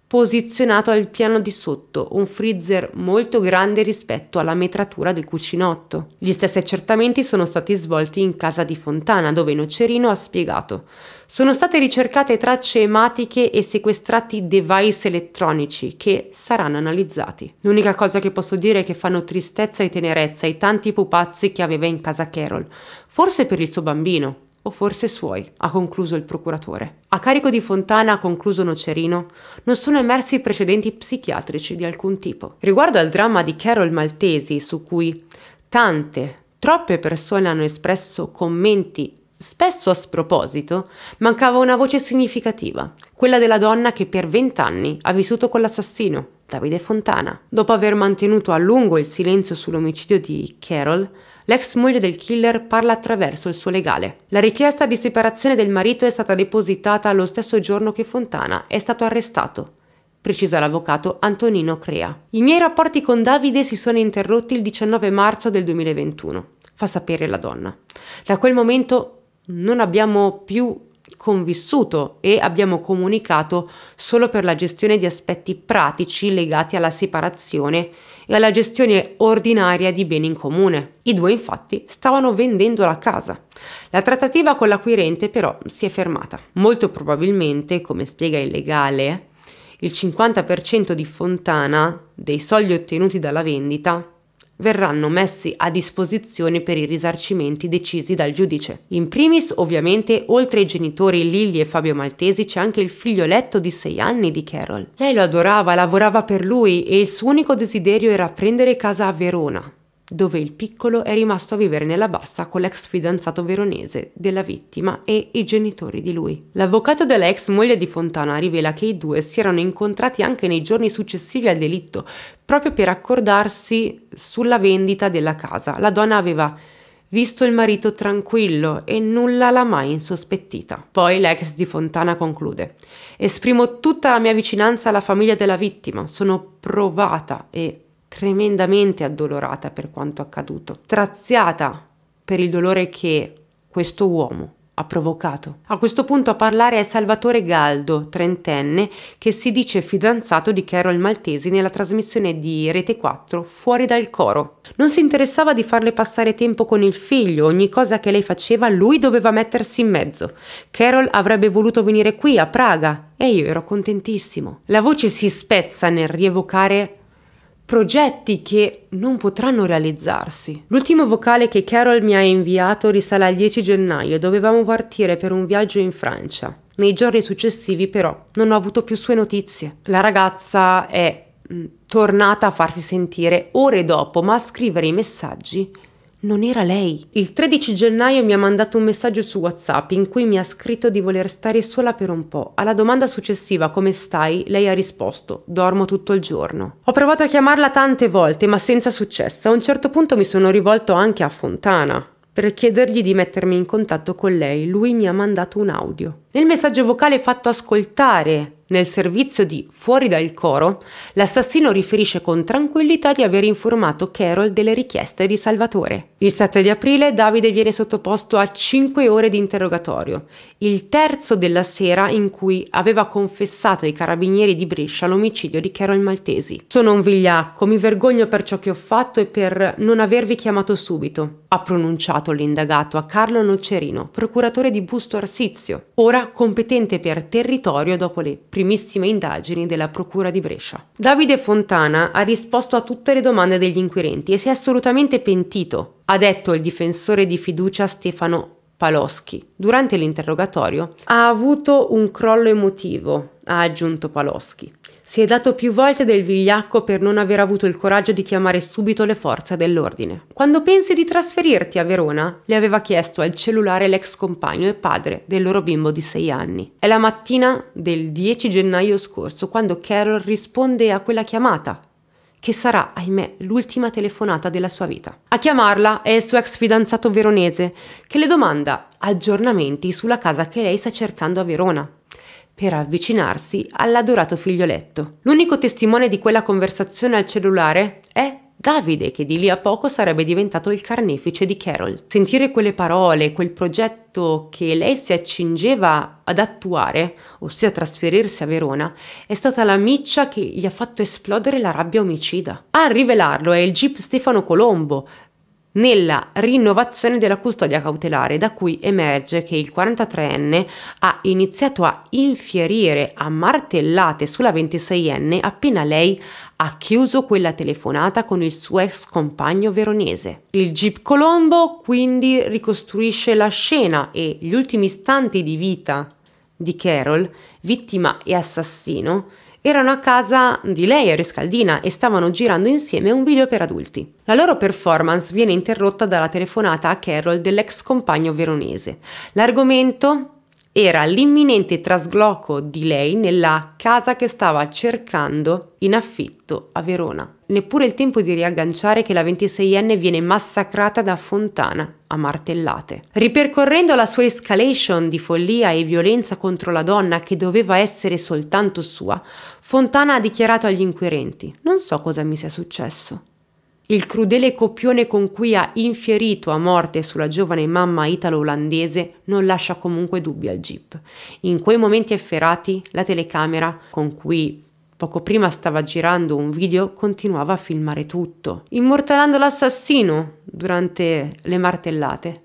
posizionato al piano di sotto, un freezer molto grande rispetto alla metratura del cucinotto. Gli stessi accertamenti sono stati svolti in casa di Fontana, dove Nocerino ha spiegato sono state ricercate tracce ematiche e sequestrati device elettronici che saranno analizzati. L'unica cosa che posso dire è che fanno tristezza e tenerezza i tanti pupazzi che aveva in casa Carol, forse per il suo bambino, o forse suoi, ha concluso il procuratore. A carico di Fontana, ha concluso Nocerino, non sono emersi precedenti psichiatrici di alcun tipo. Riguardo al dramma di Carol Maltesi, su cui tante, troppe persone hanno espresso commenti spesso a sproposito, mancava una voce significativa, quella della donna che per vent'anni ha vissuto con l'assassino, Davide Fontana. Dopo aver mantenuto a lungo il silenzio sull'omicidio di Carol, l'ex moglie del killer parla attraverso il suo legale. La richiesta di separazione del marito è stata depositata lo stesso giorno che Fontana è stato arrestato precisa l'avvocato Antonino Crea. I miei rapporti con Davide si sono interrotti il 19 marzo del 2021, fa sapere la donna. Da quel momento non abbiamo più convissuto e abbiamo comunicato solo per la gestione di aspetti pratici legati alla separazione e alla gestione ordinaria di beni in comune. I due infatti stavano vendendo la casa. La trattativa con l'acquirente però si è fermata. Molto probabilmente, come spiega il legale, il 50% di Fontana dei soldi ottenuti dalla vendita verranno messi a disposizione per i risarcimenti decisi dal giudice. In primis, ovviamente, oltre ai genitori Lilly e Fabio Maltesi c'è anche il figlioletto di 6 anni di Carol. Lei lo adorava, lavorava per lui e il suo unico desiderio era prendere casa a Verona dove il piccolo è rimasto a vivere nella bassa con l'ex fidanzato veronese della vittima e i genitori di lui. L'avvocato della ex moglie di Fontana rivela che i due si erano incontrati anche nei giorni successivi al delitto, proprio per accordarsi sulla vendita della casa. La donna aveva visto il marito tranquillo e nulla l'ha mai insospettita. Poi l'ex di Fontana conclude: Esprimo tutta la mia vicinanza alla famiglia della vittima, sono provata e tremendamente addolorata per quanto accaduto, straziata per il dolore che questo uomo ha provocato. A questo punto a parlare è Salvatore Galdo, trentenne, che si dice fidanzato di Carol Maltesi nella trasmissione di Rete 4 Fuori dal coro. Non si interessava di farle passare tempo con il figlio, ogni cosa che lei faceva lui doveva mettersi in mezzo. Carol avrebbe voluto venire qui a Praga e io ero contentissimo. La voce si spezza nel rievocare progetti che non potranno realizzarsi. L'ultimo vocale che Carol mi ha inviato risale al 10 gennaio, dovevamo partire per un viaggio in Francia. Nei giorni successivi però non ho avuto più sue notizie. La ragazza è mm, tornata a farsi sentire ore dopo, ma a scrivere i messaggi non era lei. Il 13 gennaio mi ha mandato un messaggio su WhatsApp in cui mi ha scritto di voler stare sola per un po'. Alla domanda successiva come stai, lei ha risposto dormo tutto il giorno. Ho provato a chiamarla tante volte ma senza successo. A un certo punto mi sono rivolto anche a Fontana per chiedergli di mettermi in contatto con lei. Lui mi ha mandato un audio. Nel messaggio vocale fatto ascoltare nel servizio di Fuori dal coro, l'assassino riferisce con tranquillità di aver informato Carol delle richieste di Salvatore. Il 7 di aprile Davide viene sottoposto a 5 ore di interrogatorio, il terzo della sera in cui aveva confessato ai carabinieri di Brescia l'omicidio di Carol Maltesi. Sono un vigliacco, mi vergogno per ciò che ho fatto e per non avervi chiamato subito, ha pronunciato l'indagato a Carlo Nocerino, procuratore di Busto Arsizio. Ora competente per territorio dopo le primissime indagini della Procura di Brescia. Davide Fontana ha risposto a tutte le domande degli inquirenti e si è assolutamente pentito, ha detto il difensore di fiducia Stefano Paloschi. Durante l'interrogatorio ha avuto un crollo emotivo, ha aggiunto Paloschi. Si è dato più volte del vigliacco per non aver avuto il coraggio di chiamare subito le forze dell'ordine. Quando pensi di trasferirti a Verona, le aveva chiesto al cellulare l'ex compagno e padre del loro bimbo di 6 anni. È la mattina del 10 gennaio scorso quando Carol risponde a quella chiamata che sarà, ahimè, l'ultima telefonata della sua vita. A chiamarla è il suo ex fidanzato veronese, che le domanda aggiornamenti sulla casa che lei sta cercando a Verona per avvicinarsi all'adorato figlioletto. L'unico testimone di quella conversazione al cellulare è Davide, che di lì a poco sarebbe diventato il carnefice di Carol. Sentire quelle parole, quel progetto che lei si accingeva ad attuare, ossia trasferirsi a Verona, è stata la miccia che gli ha fatto esplodere la rabbia omicida. A rivelarlo è il jeep Stefano Colombo, nella rinnovazione della custodia cautelare, da cui emerge che il 43enne ha iniziato a infierire a martellate sulla 26enne appena lei ha chiuso quella telefonata con il suo ex compagno veronese. Il Jeep Colombo quindi ricostruisce la scena e gli ultimi istanti di vita di Carol, vittima e assassino, erano a casa di lei e Rescaldina e stavano girando insieme un video per adulti. La loro performance viene interrotta dalla telefonata a Carol dell'ex compagno veronese. L'argomento era l'imminente trasgloco di lei nella casa che stava cercando in affitto a Verona neppure il tempo di riagganciare che la 26enne viene massacrata da Fontana a martellate. Ripercorrendo la sua escalation di follia e violenza contro la donna che doveva essere soltanto sua, Fontana ha dichiarato agli inquirenti: Non so cosa mi sia successo. Il crudele copione con cui ha infierito a morte sulla giovane mamma italo-olandese non lascia comunque dubbi al Jeep. In quei momenti efferati, la telecamera con cui Poco prima stava girando un video, continuava a filmare tutto, immortalando l'assassino durante le martellate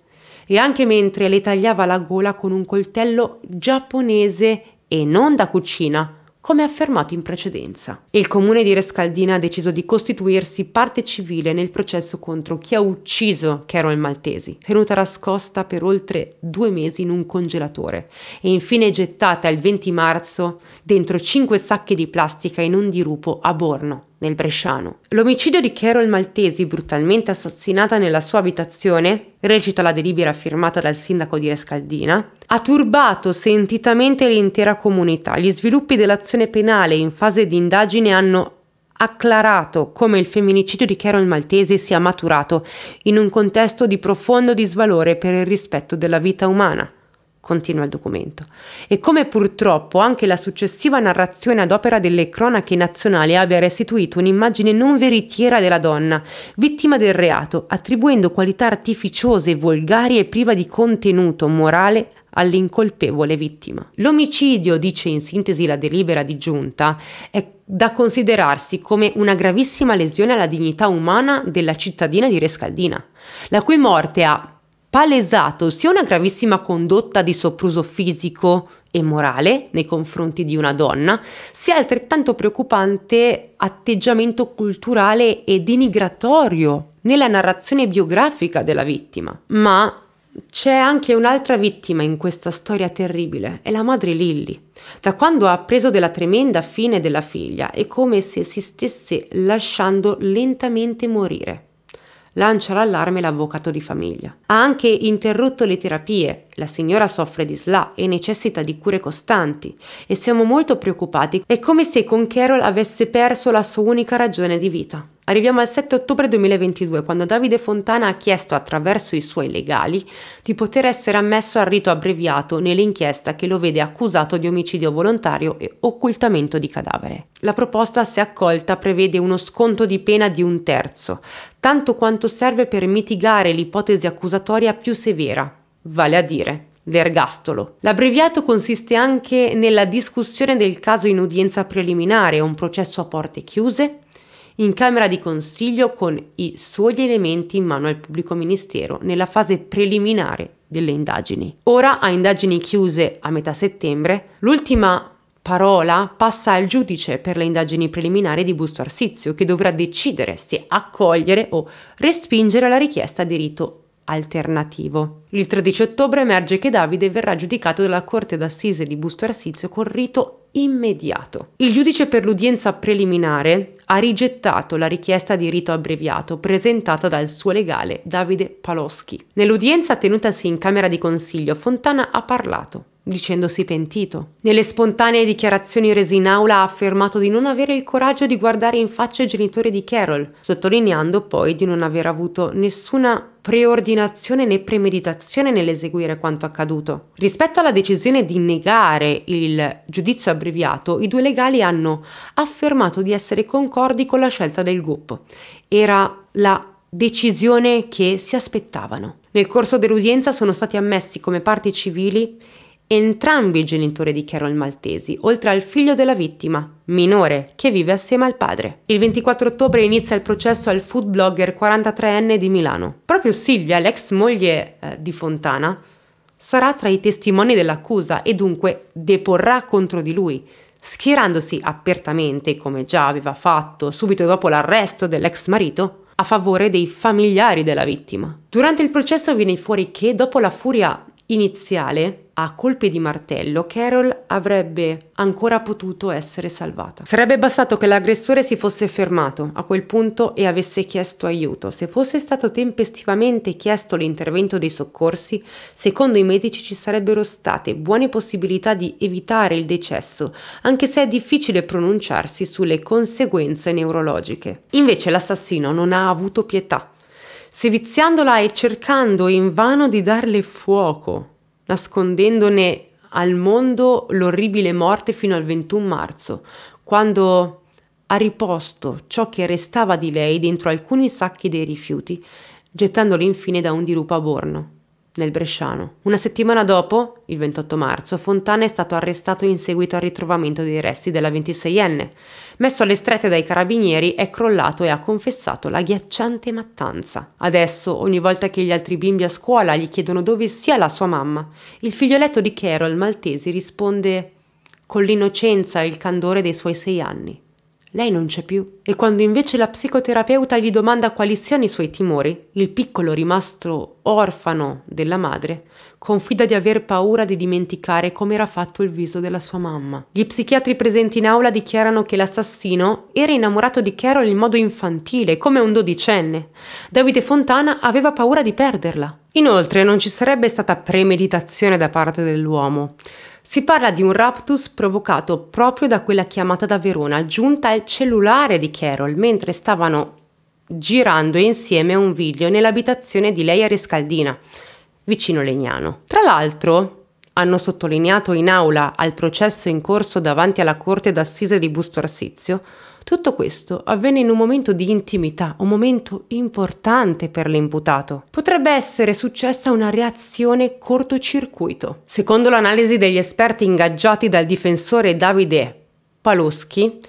e anche mentre le tagliava la gola con un coltello giapponese e non da cucina, come affermato in precedenza. Il comune di Rescaldina ha deciso di costituirsi parte civile nel processo contro chi ha ucciso Carol Maltesi, tenuta nascosta per oltre due mesi in un congelatore e infine gettata il 20 marzo dentro cinque sacche di plastica in un dirupo a Borno, nel Bresciano. L'omicidio di Carol Maltesi, brutalmente assassinata nella sua abitazione, recita la delibera firmata dal sindaco di Rescaldina, ha turbato sentitamente l'intera comunità. Gli sviluppi dell'azione penale in fase di indagine hanno acclarato come il femminicidio di Carol Maltesi sia maturato in un contesto di profondo disvalore per il rispetto della vita umana continua il documento, e come purtroppo anche la successiva narrazione ad opera delle cronache nazionali abbia restituito un'immagine non veritiera della donna, vittima del reato, attribuendo qualità artificiose, volgari e priva di contenuto morale all'incolpevole vittima. L'omicidio, dice in sintesi la delibera di giunta, è da considerarsi come una gravissima lesione alla dignità umana della cittadina di Rescaldina, la cui morte ha palesato sia una gravissima condotta di sopruso fisico e morale nei confronti di una donna, sia altrettanto preoccupante atteggiamento culturale e denigratorio nella narrazione biografica della vittima. Ma c'è anche un'altra vittima in questa storia terribile, è la madre Lilly. Da quando ha appreso della tremenda fine della figlia, è come se si stesse lasciando lentamente morire lancia l'allarme l'avvocato di famiglia. Ha anche interrotto le terapie, la signora soffre di SLA e necessita di cure costanti e siamo molto preoccupati, è come se con Carol avesse perso la sua unica ragione di vita. Arriviamo al 7 ottobre 2022, quando Davide Fontana ha chiesto attraverso i suoi legali di poter essere ammesso al rito abbreviato nell'inchiesta che lo vede accusato di omicidio volontario e occultamento di cadavere. La proposta, se accolta, prevede uno sconto di pena di un terzo, tanto quanto serve per mitigare l'ipotesi accusatoria più severa, vale a dire l'ergastolo. L'abbreviato consiste anche nella discussione del caso in udienza preliminare, un processo a porte chiuse in Camera di Consiglio con i suoi elementi in mano al pubblico ministero nella fase preliminare delle indagini. Ora, a indagini chiuse a metà settembre, l'ultima parola passa al giudice per le indagini preliminari di Busto Arsizio, che dovrà decidere se accogliere o respingere la richiesta di rito alternativo. Il 13 ottobre emerge che Davide verrà giudicato dalla Corte d'Assise di Busto Arsizio con rito immediato. Il giudice per l'udienza preliminare ha rigettato la richiesta di rito abbreviato presentata dal suo legale Davide Paloschi. Nell'udienza tenutasi in Camera di Consiglio, Fontana ha parlato dicendosi pentito. Nelle spontanee dichiarazioni rese in aula ha affermato di non avere il coraggio di guardare in faccia i genitori di Carol, sottolineando poi di non aver avuto nessuna preordinazione né premeditazione nell'eseguire quanto accaduto. Rispetto alla decisione di negare il giudizio abbreviato, i due legali hanno affermato di essere concordi con la scelta del gruppo. Era la decisione che si aspettavano. Nel corso dell'udienza sono stati ammessi come parti civili entrambi i genitori di Carol Maltesi, oltre al figlio della vittima, minore, che vive assieme al padre. Il 24 ottobre inizia il processo al food blogger 43enne di Milano. Proprio Silvia, l'ex moglie eh, di Fontana, sarà tra i testimoni dell'accusa e dunque deporrà contro di lui, schierandosi apertamente, come già aveva fatto subito dopo l'arresto dell'ex marito, a favore dei familiari della vittima. Durante il processo viene fuori che dopo la furia iniziale, a colpi di martello, Carol avrebbe ancora potuto essere salvata. Sarebbe bastato che l'aggressore si fosse fermato a quel punto e avesse chiesto aiuto. Se fosse stato tempestivamente chiesto l'intervento dei soccorsi, secondo i medici ci sarebbero state buone possibilità di evitare il decesso, anche se è difficile pronunciarsi sulle conseguenze neurologiche. Invece l'assassino non ha avuto pietà seviziandola e cercando invano di darle fuoco, nascondendone al mondo l'orribile morte fino al 21 marzo, quando ha riposto ciò che restava di lei dentro alcuni sacchi dei rifiuti, gettandoli infine da un dirupo a borno nel Bresciano. Una settimana dopo, il 28 marzo, Fontana è stato arrestato in seguito al ritrovamento dei resti della 26enne. Messo alle strette dai carabinieri, è crollato e ha confessato la ghiacciante mattanza. Adesso, ogni volta che gli altri bimbi a scuola gli chiedono dove sia la sua mamma, il figlioletto di Carol Maltesi risponde con l'innocenza e il candore dei suoi sei anni. Lei non c'è più e quando invece la psicoterapeuta gli domanda quali siano i suoi timori, il piccolo rimasto orfano della madre confida di aver paura di dimenticare come era fatto il viso della sua mamma. Gli psichiatri presenti in aula dichiarano che l'assassino era innamorato di Carol in modo infantile, come un dodicenne. Davide Fontana aveva paura di perderla. Inoltre non ci sarebbe stata premeditazione da parte dell'uomo. Si parla di un raptus provocato proprio da quella chiamata da Verona giunta al cellulare di Carol mentre stavano girando insieme un video nell'abitazione di lei a Rescaldina, vicino Legnano. Tra l'altro, hanno sottolineato in aula al processo in corso davanti alla Corte d'Assise di Busto Arsizio, tutto questo avvenne in un momento di intimità, un momento importante per l'imputato. Potrebbe essere successa una reazione cortocircuito. Secondo l'analisi degli esperti ingaggiati dal difensore Davide Paloschi,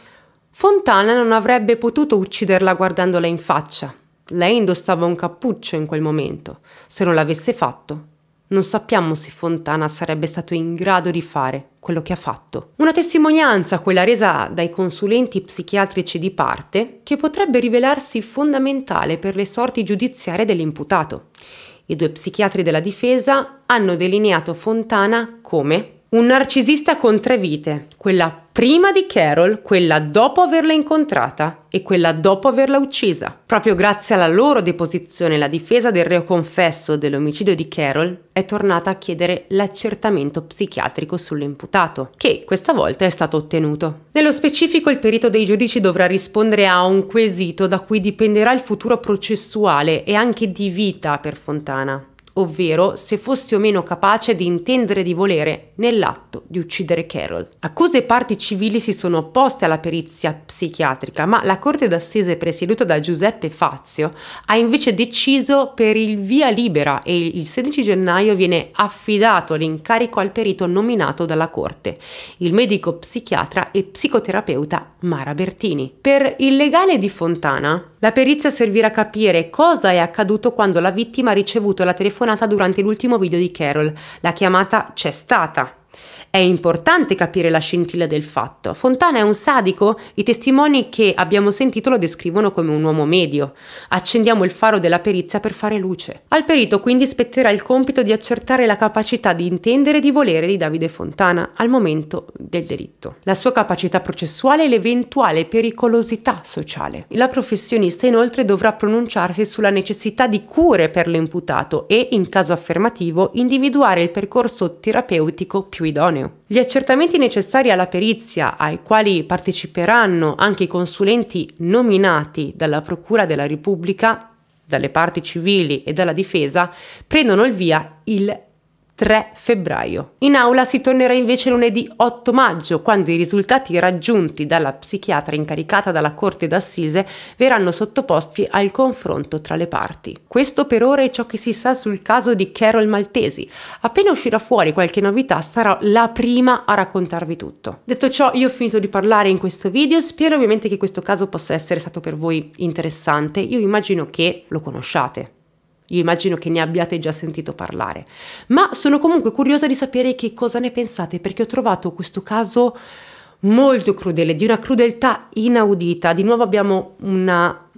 Fontana non avrebbe potuto ucciderla guardandola in faccia. Lei indossava un cappuccio in quel momento. Se non l'avesse fatto, non sappiamo se Fontana sarebbe stato in grado di fare quello che ha fatto. Una testimonianza, quella resa dai consulenti psichiatrici di parte, che potrebbe rivelarsi fondamentale per le sorti giudiziarie dell'imputato. I due psichiatri della difesa hanno delineato Fontana come un narcisista con tre vite, quella prima di Carol, quella dopo averla incontrata e quella dopo averla uccisa. Proprio grazie alla loro deposizione la difesa del reo confesso dell'omicidio di Carol è tornata a chiedere l'accertamento psichiatrico sull'imputato, che questa volta è stato ottenuto. Nello specifico il perito dei giudici dovrà rispondere a un quesito da cui dipenderà il futuro processuale e anche di vita per Fontana ovvero se fosse o meno capace di intendere di volere nell'atto di uccidere Carol. Accuse e parti civili si sono opposte alla perizia psichiatrica, ma la Corte d'Assise presieduta da Giuseppe Fazio ha invece deciso per il via libera e il 16 gennaio viene affidato l'incarico al perito nominato dalla Corte, il medico psichiatra e psicoterapeuta Mara Bertini. Per il legale di Fontana, la perizia servirà a capire cosa è accaduto quando la vittima ha ricevuto la telefonata durante l'ultimo video di Carol. La chiamata c'è stata. È importante capire la scintilla del fatto. Fontana è un sadico? I testimoni che abbiamo sentito lo descrivono come un uomo medio. Accendiamo il faro della perizia per fare luce. Al perito quindi spetterà il compito di accertare la capacità di intendere e di volere di Davide Fontana al momento del delitto, la sua capacità processuale e l'eventuale pericolosità sociale. La professionista inoltre dovrà pronunciarsi sulla necessità di cure per l'imputato e, in caso affermativo, individuare il percorso terapeutico più idoneo estraneo. Gli accertamenti necessari alla perizia, ai quali parteciperanno anche i consulenti nominati dalla Procura della Repubblica, dalle parti civili e dalla difesa, prendono il via il 3 febbraio. In aula si tornerà invece lunedì 8 maggio, quando i risultati raggiunti dalla psichiatra incaricata dalla Corte d'Assise verranno sottoposti al confronto tra le parti. Questo per ora è ciò che si sa sul caso di Carol Maltesi. Appena uscirà fuori qualche novità sarò la prima a raccontarvi tutto. Detto ciò, io ho finito di parlare in questo video, spero ovviamente che questo caso possa essere stato per voi interessante. Io immagino che lo conosciate. Io immagino che ne abbiate già sentito parlare, ma sono comunque curiosa di sapere che cosa ne pensate perché ho trovato questo caso molto crudele, di una crudeltà inaudita. Di nuovo abbiamo una,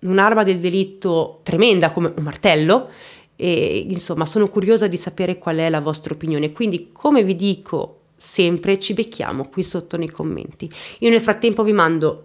un'arma del delitto tremenda come un martello e insomma sono curiosa di sapere qual è la vostra opinione. Quindi come vi dico sempre ci becchiamo qui sotto nei commenti. Io nel frattempo vi mando